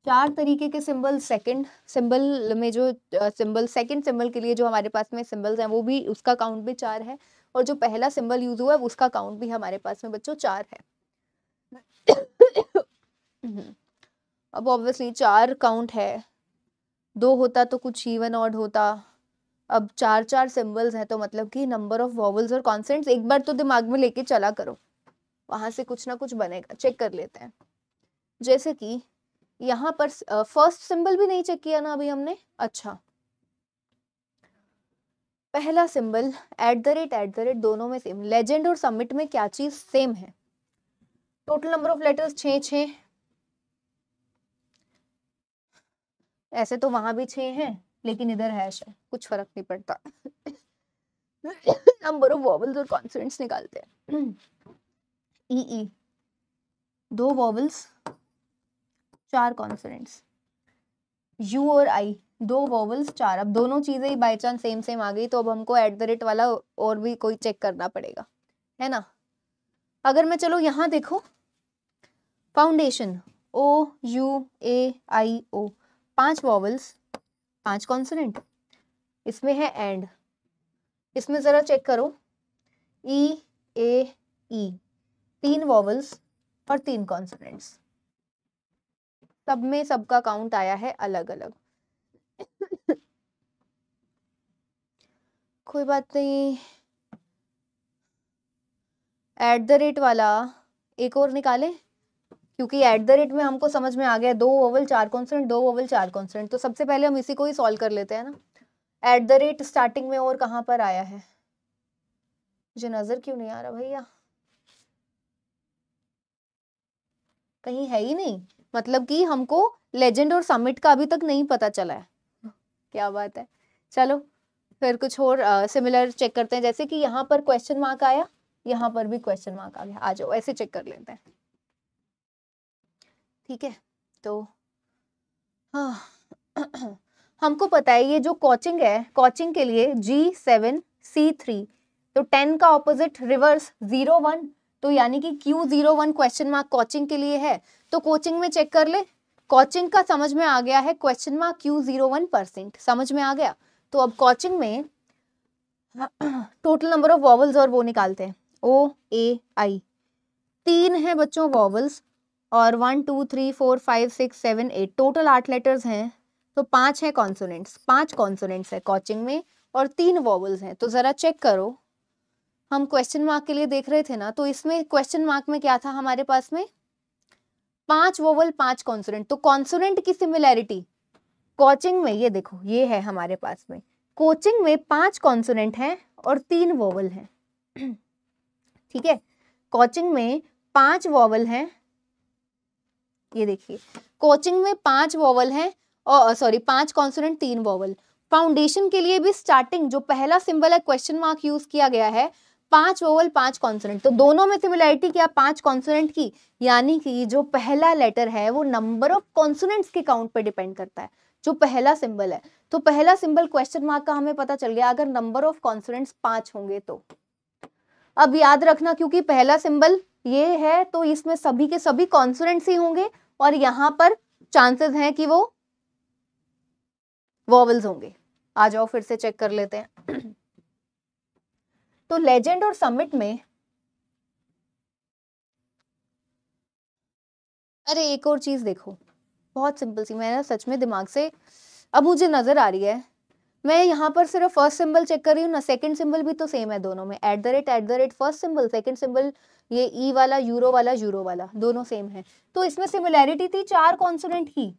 चार तरीके के सिंबल सेकंड सिंबल में जो सिंबल सेकंड सिंबल के लिए जो हमारे पास में सिंबल्स हैं वो भी उसका काउंट भी चार है और जो पहला सिंबल यूज हुआ है उसका काउंट भी हमारे पास में बच्चों चार है हम्म। अब ऑब्वियसली चार काउंट है दो होता तो कुछ इवन ऑड होता अब चार चार सिंबल्स हैं तो मतलब कि नंबर ऑफ वॉवल्स और कॉन्सेंट्स एक बार तो दिमाग में लेके चला करो वहां से कुछ ना कुछ बनेगा चेक कर लेते हैं जैसे कि यहाँ पर फर्स्ट सिंबल भी नहीं चेक किया ना अभी हमने अच्छा पहला symbol at the rate at the rate दोनों में सेम लेजेंड और सबमिट में क्या चीज सेम है टोटल नंबर ऑफ लेटर्स छः छः ऐसे तो वहां भी छः हैं लेकिन इधर हैश है कुछ फर्क नहीं पड़ता नंबर ऑफ वॉबल्स और कॉन्सेंट्स निकालते हैं ई ई e, e। दो वॉबल्स चार कॉन्सोनेंट्स यू और आई दो वॉवल्स चार अब दोनों चीज़ें ही बाई चांस सेम सेम आ गई तो अब हमको एट द रेट वाला और भी कोई चेक करना पड़ेगा है ना अगर मैं चलो यहाँ देखो फाउंडेशन ओ यू ए आई ओ पांच वॉवल्स पांच कॉन्सोनेंट इसमें है एंड इसमें ज़रा चेक करो ई ए ई तीन वॉवल्स और तीन कॉन्सोनेंट्स सब में सबका काउंट आया है अलग अलग कोई बात नहीं एट द रेट वाला एक और निकालें क्योंकि एट द रेट में हमको समझ में आ गया दो ओवल चार कॉन्सेंट दो ओवल चार कॉन्सेंट तो सबसे पहले हम इसी को ही सॉल्व कर लेते हैं ना एट द रेट स्टार्टिंग में और कहाँ पर आया है मुझे नज़र क्यों नहीं आ रहा भैया कहीं है ही नहीं मतलब कि हमको लेजेंड और समिट का अभी तक नहीं पता चला है क्या बात है चलो फिर कुछ और सिमिलर uh, चेक करते हैं जैसे कि यहाँ पर क्वेश्चन मार्क आया यहाँ पर भी क्वेश्चन मार्क आ गया आ जाओ ऐसे चेक कर लेते हैं ठीक है तो हाँ हमको पता है ये जो कोचिंग है कोचिंग के लिए जी सेवन सी थ्री तो टेन का ऑपोजिट रिवर्स जीरो वन तो यानी कि Q zero one question mark coaching के लिए है तो कोचिंग में चेक कर ले कोचिंग का समझ में आ गया है question mark Q zero one percent समझ में आ गया तो अब कोचिंग में टोटल नंबर ऑफ वॉवल्स और वो निकालते हैं ओ ए आई तीन है बच्चों वॉवल्स और one two three four five six seven eight total आठ लेटर्स हैं तो पांच है कॉन्सोनेंट्स पांच कॉन्सोनेंट्स है कोचिंग में और तीन वॉवल्स हैं तो ज़रा चेक करो हम क्वेश्चन मार्क के लिए देख रहे थे ना तो इसमें क्वेश्चन मार्क में क्या था हमारे पास में पांच वोवल पांच कॉन्सोनेंट तो कॉन्सोनेंट की सिमिलैरिटी कोचिंग में ये देखो ये है हमारे पास में कोचिंग में पांच कॉन्सोनेंट हैं और तीन वोवल हैं ठीक है कोचिंग में पांच वोवल हैं ये देखिए कोचिंग में पांच वोवल हैं और सॉरी पांच कॉन्सोनेंट तीन वोवल फाउंडेशन के लिए भी स्टार्टिंग जो पहला सिंबल है क्वेश्चन मार्क यूज किया गया है पांच ओवल पांच कॉन्सोनेंट तो दोनों में सिमिलैरिटी क्या पांच कॉन्सोनेंट की यानी कि जो पहला लेटर है वो नंबर ऑफ कॉन्सोनेंट्स के काउंट पे डिपेंड करता है जो पहला सिंबल है तो पहला सिंबल क्वेश्चन मार्क का हमें पता चल गया अगर नंबर ऑफ कॉन्सोनेंट्स पांच होंगे तो अब याद रखना क्योंकि पहला सिंबल ये है तो इसमें सभी के सभी कॉन्सोनेंट्स ही होंगे और यहां पर चांसेस हैं कि वो वॉवल्स होंगे आ जाओ फिर से चेक कर लेते हैं तो लेजेंड और समिट में अरे एक और चीज़ देखो बहुत सिंपल सी मैं ना सच में दिमाग से अब मुझे नज़र आ रही है मैं यहाँ पर सिर्फ फर्स्ट सिंबल चेक कर रही हूँ ना सेकंड सिंबल भी तो सेम है दोनों में at the rate at the rate first symbol second symbol ये ई e वाला यूरो वाला यूरो वाला दोनों सेम है तो इसमें सिमिलैरिटी थी चार कॉन्सोनेंट की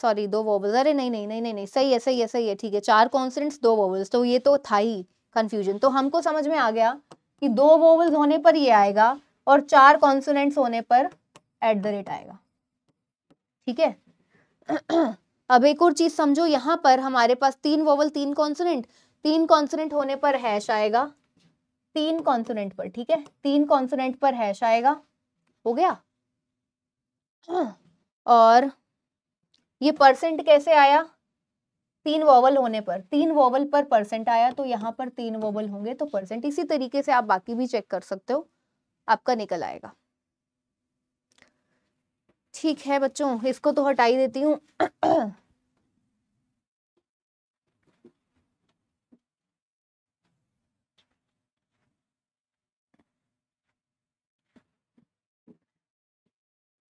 सॉरी दो वोवल्स अरे नहीं नहीं नहीं नहीं नहीं सही है सही है सही है ठीक है चार कॉन्सनेंट्स दो वोवल्स तो ये तो था ही कंफ्यूजन तो हमको समझ में आ गया कि दो वोवल्स होने पर ये आएगा और चार कॉन्सोनेंट्स होने पर एट द रेट आएगा ठीक है अब एक और चीज समझो यहाँ पर हमारे पास तीन वोवल तीन कॉन्सोनेंट तीन कॉन्सोनेंट होने पर हैश आएगा तीन कॉन्सोनेंट पर ठीक है तीन कॉन्सोनेंट पर हैश आएगा हो गया और ये परसेंट कैसे आया तीन वॉवल होने पर तीन वॉवल पर परसेंट आया तो यहाँ पर तीन वॉवल होंगे तो परसेंट इसी तरीके से आप बाकी भी चेक कर सकते हो आपका निकल आएगा ठीक है बच्चों इसको तो हटाई देती हूँ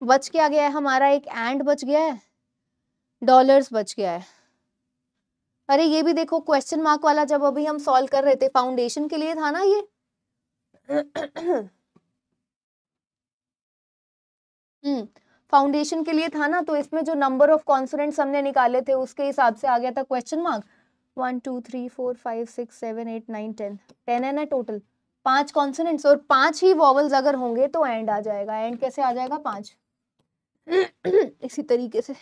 बच क्या गया है हमारा एक एंड बच गया है डॉलर्स बच गया है अरे ये भी देखो क्वेश्चन मार्क वाला जब अभी हम सॉल्व कर रहे थे फाउंडेशन के लिए था ना ये हम्म फाउंडेशन के लिए था ना तो इसमें जो नंबर ऑफ कॉन्सोनेंट्स हमने निकाले थे उसके हिसाब से आ गया था question mark one two three four five six seven eight nine ten ten है ना टोटल पांच कॉन्सोनेंट्स और पांच ही वॉवल्स अगर होंगे तो एंड आ जाएगा एंड कैसे आ जाएगा पांच इसी तरीके से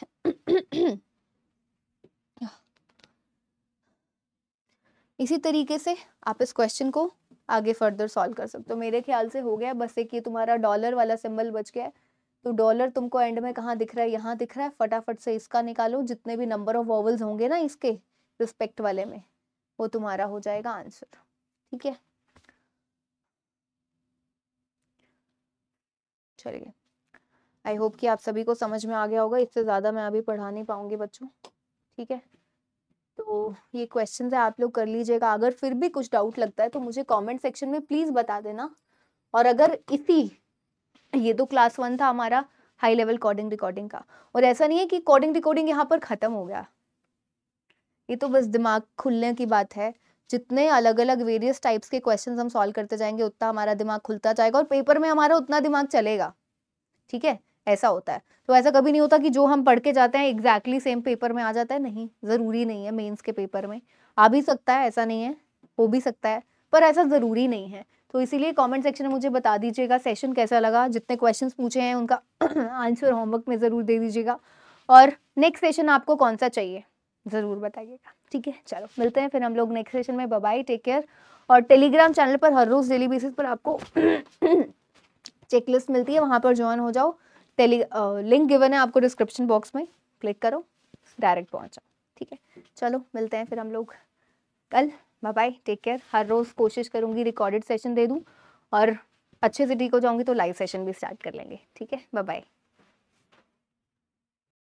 इसी तरीके से आप इस क्वेश्चन को आगे फर्दर सॉल्व कर सकते हो मेरे ख्याल से हो गया बस एक ये तुम्हारा डॉलर वाला सिंबल बच गया है तो डॉलर तुमको एंड में कहाँ दिख रहा है यहाँ दिख रहा है फटाफट से इसका निकालो जितने भी नंबर ऑफ वॉवल्स होंगे ना इसके रिस्पेक्ट वाले में वो तुम्हारा हो जाएगा आंसर ठीक है चलिए आई होप कि आप सभी को समझ में आ गया होगा इससे ज़्यादा मैं अभी पढ़ा नहीं पाऊंगी बच्चों ठीक है तो ये क्वेश्चन है आप लोग कर लीजिएगा अगर फिर भी कुछ डाउट लगता है तो मुझे कमेंट सेक्शन में प्लीज़ बता देना और अगर इसी ये तो क्लास वन था हमारा हाई लेवल कोडिंग रिकॉर्डिंग का और ऐसा नहीं है कि कोडिंग रिकॉर्डिंग यहाँ पर ख़त्म हो गया ये तो बस दिमाग खुलने की बात है जितने अलग अलग वेरियस टाइप्स के क्वेश्चन हम सॉल्व करते जाएंगे उतना हमारा दिमाग खुलता जाएगा और पेपर में हमारा उतना दिमाग चलेगा ठीक है ऐसा होता है तो ऐसा कभी नहीं होता कि जो हम पढ़ के जाते हैं एग्जैक्टली सेम पेपर में आ जाता है नहीं ज़रूरी नहीं है मेंस के पेपर में आ भी सकता है ऐसा नहीं है हो भी सकता है पर ऐसा ज़रूरी नहीं है तो इसीलिए कमेंट सेक्शन में मुझे बता दीजिएगा सेशन कैसा लगा जितने क्वेश्चंस पूछे हैं उनका आंसर होमवर्क में ज़रूर दे दीजिएगा और नेक्स्ट सेशन आपको कौन सा चाहिए ज़रूर बताइएगा ठीक है चलो मिलते हैं फिर हम लोग नेक्स्ट सेशन में बाय टेक केयर और टेलीग्राम चैनल पर हर रोज़ डेली बेसिस पर आपको चेकलिस्ट मिलती है वहाँ पर ज्वाइन हो जाओ टेली लिंक गिवन है आपको डिस्क्रिप्शन बॉक्स में क्लिक करो डायरेक्ट पहुँच जाओ ठीक है चलो मिलते हैं फिर हम लोग कल बाय टेक केयर हर रोज़ कोशिश करूँगी रिकॉर्डेड सेशन दे दूँ और अच्छे से ठीक हो जाऊँगी तो लाइव सेशन भी स्टार्ट कर लेंगे ठीक है बाय बाय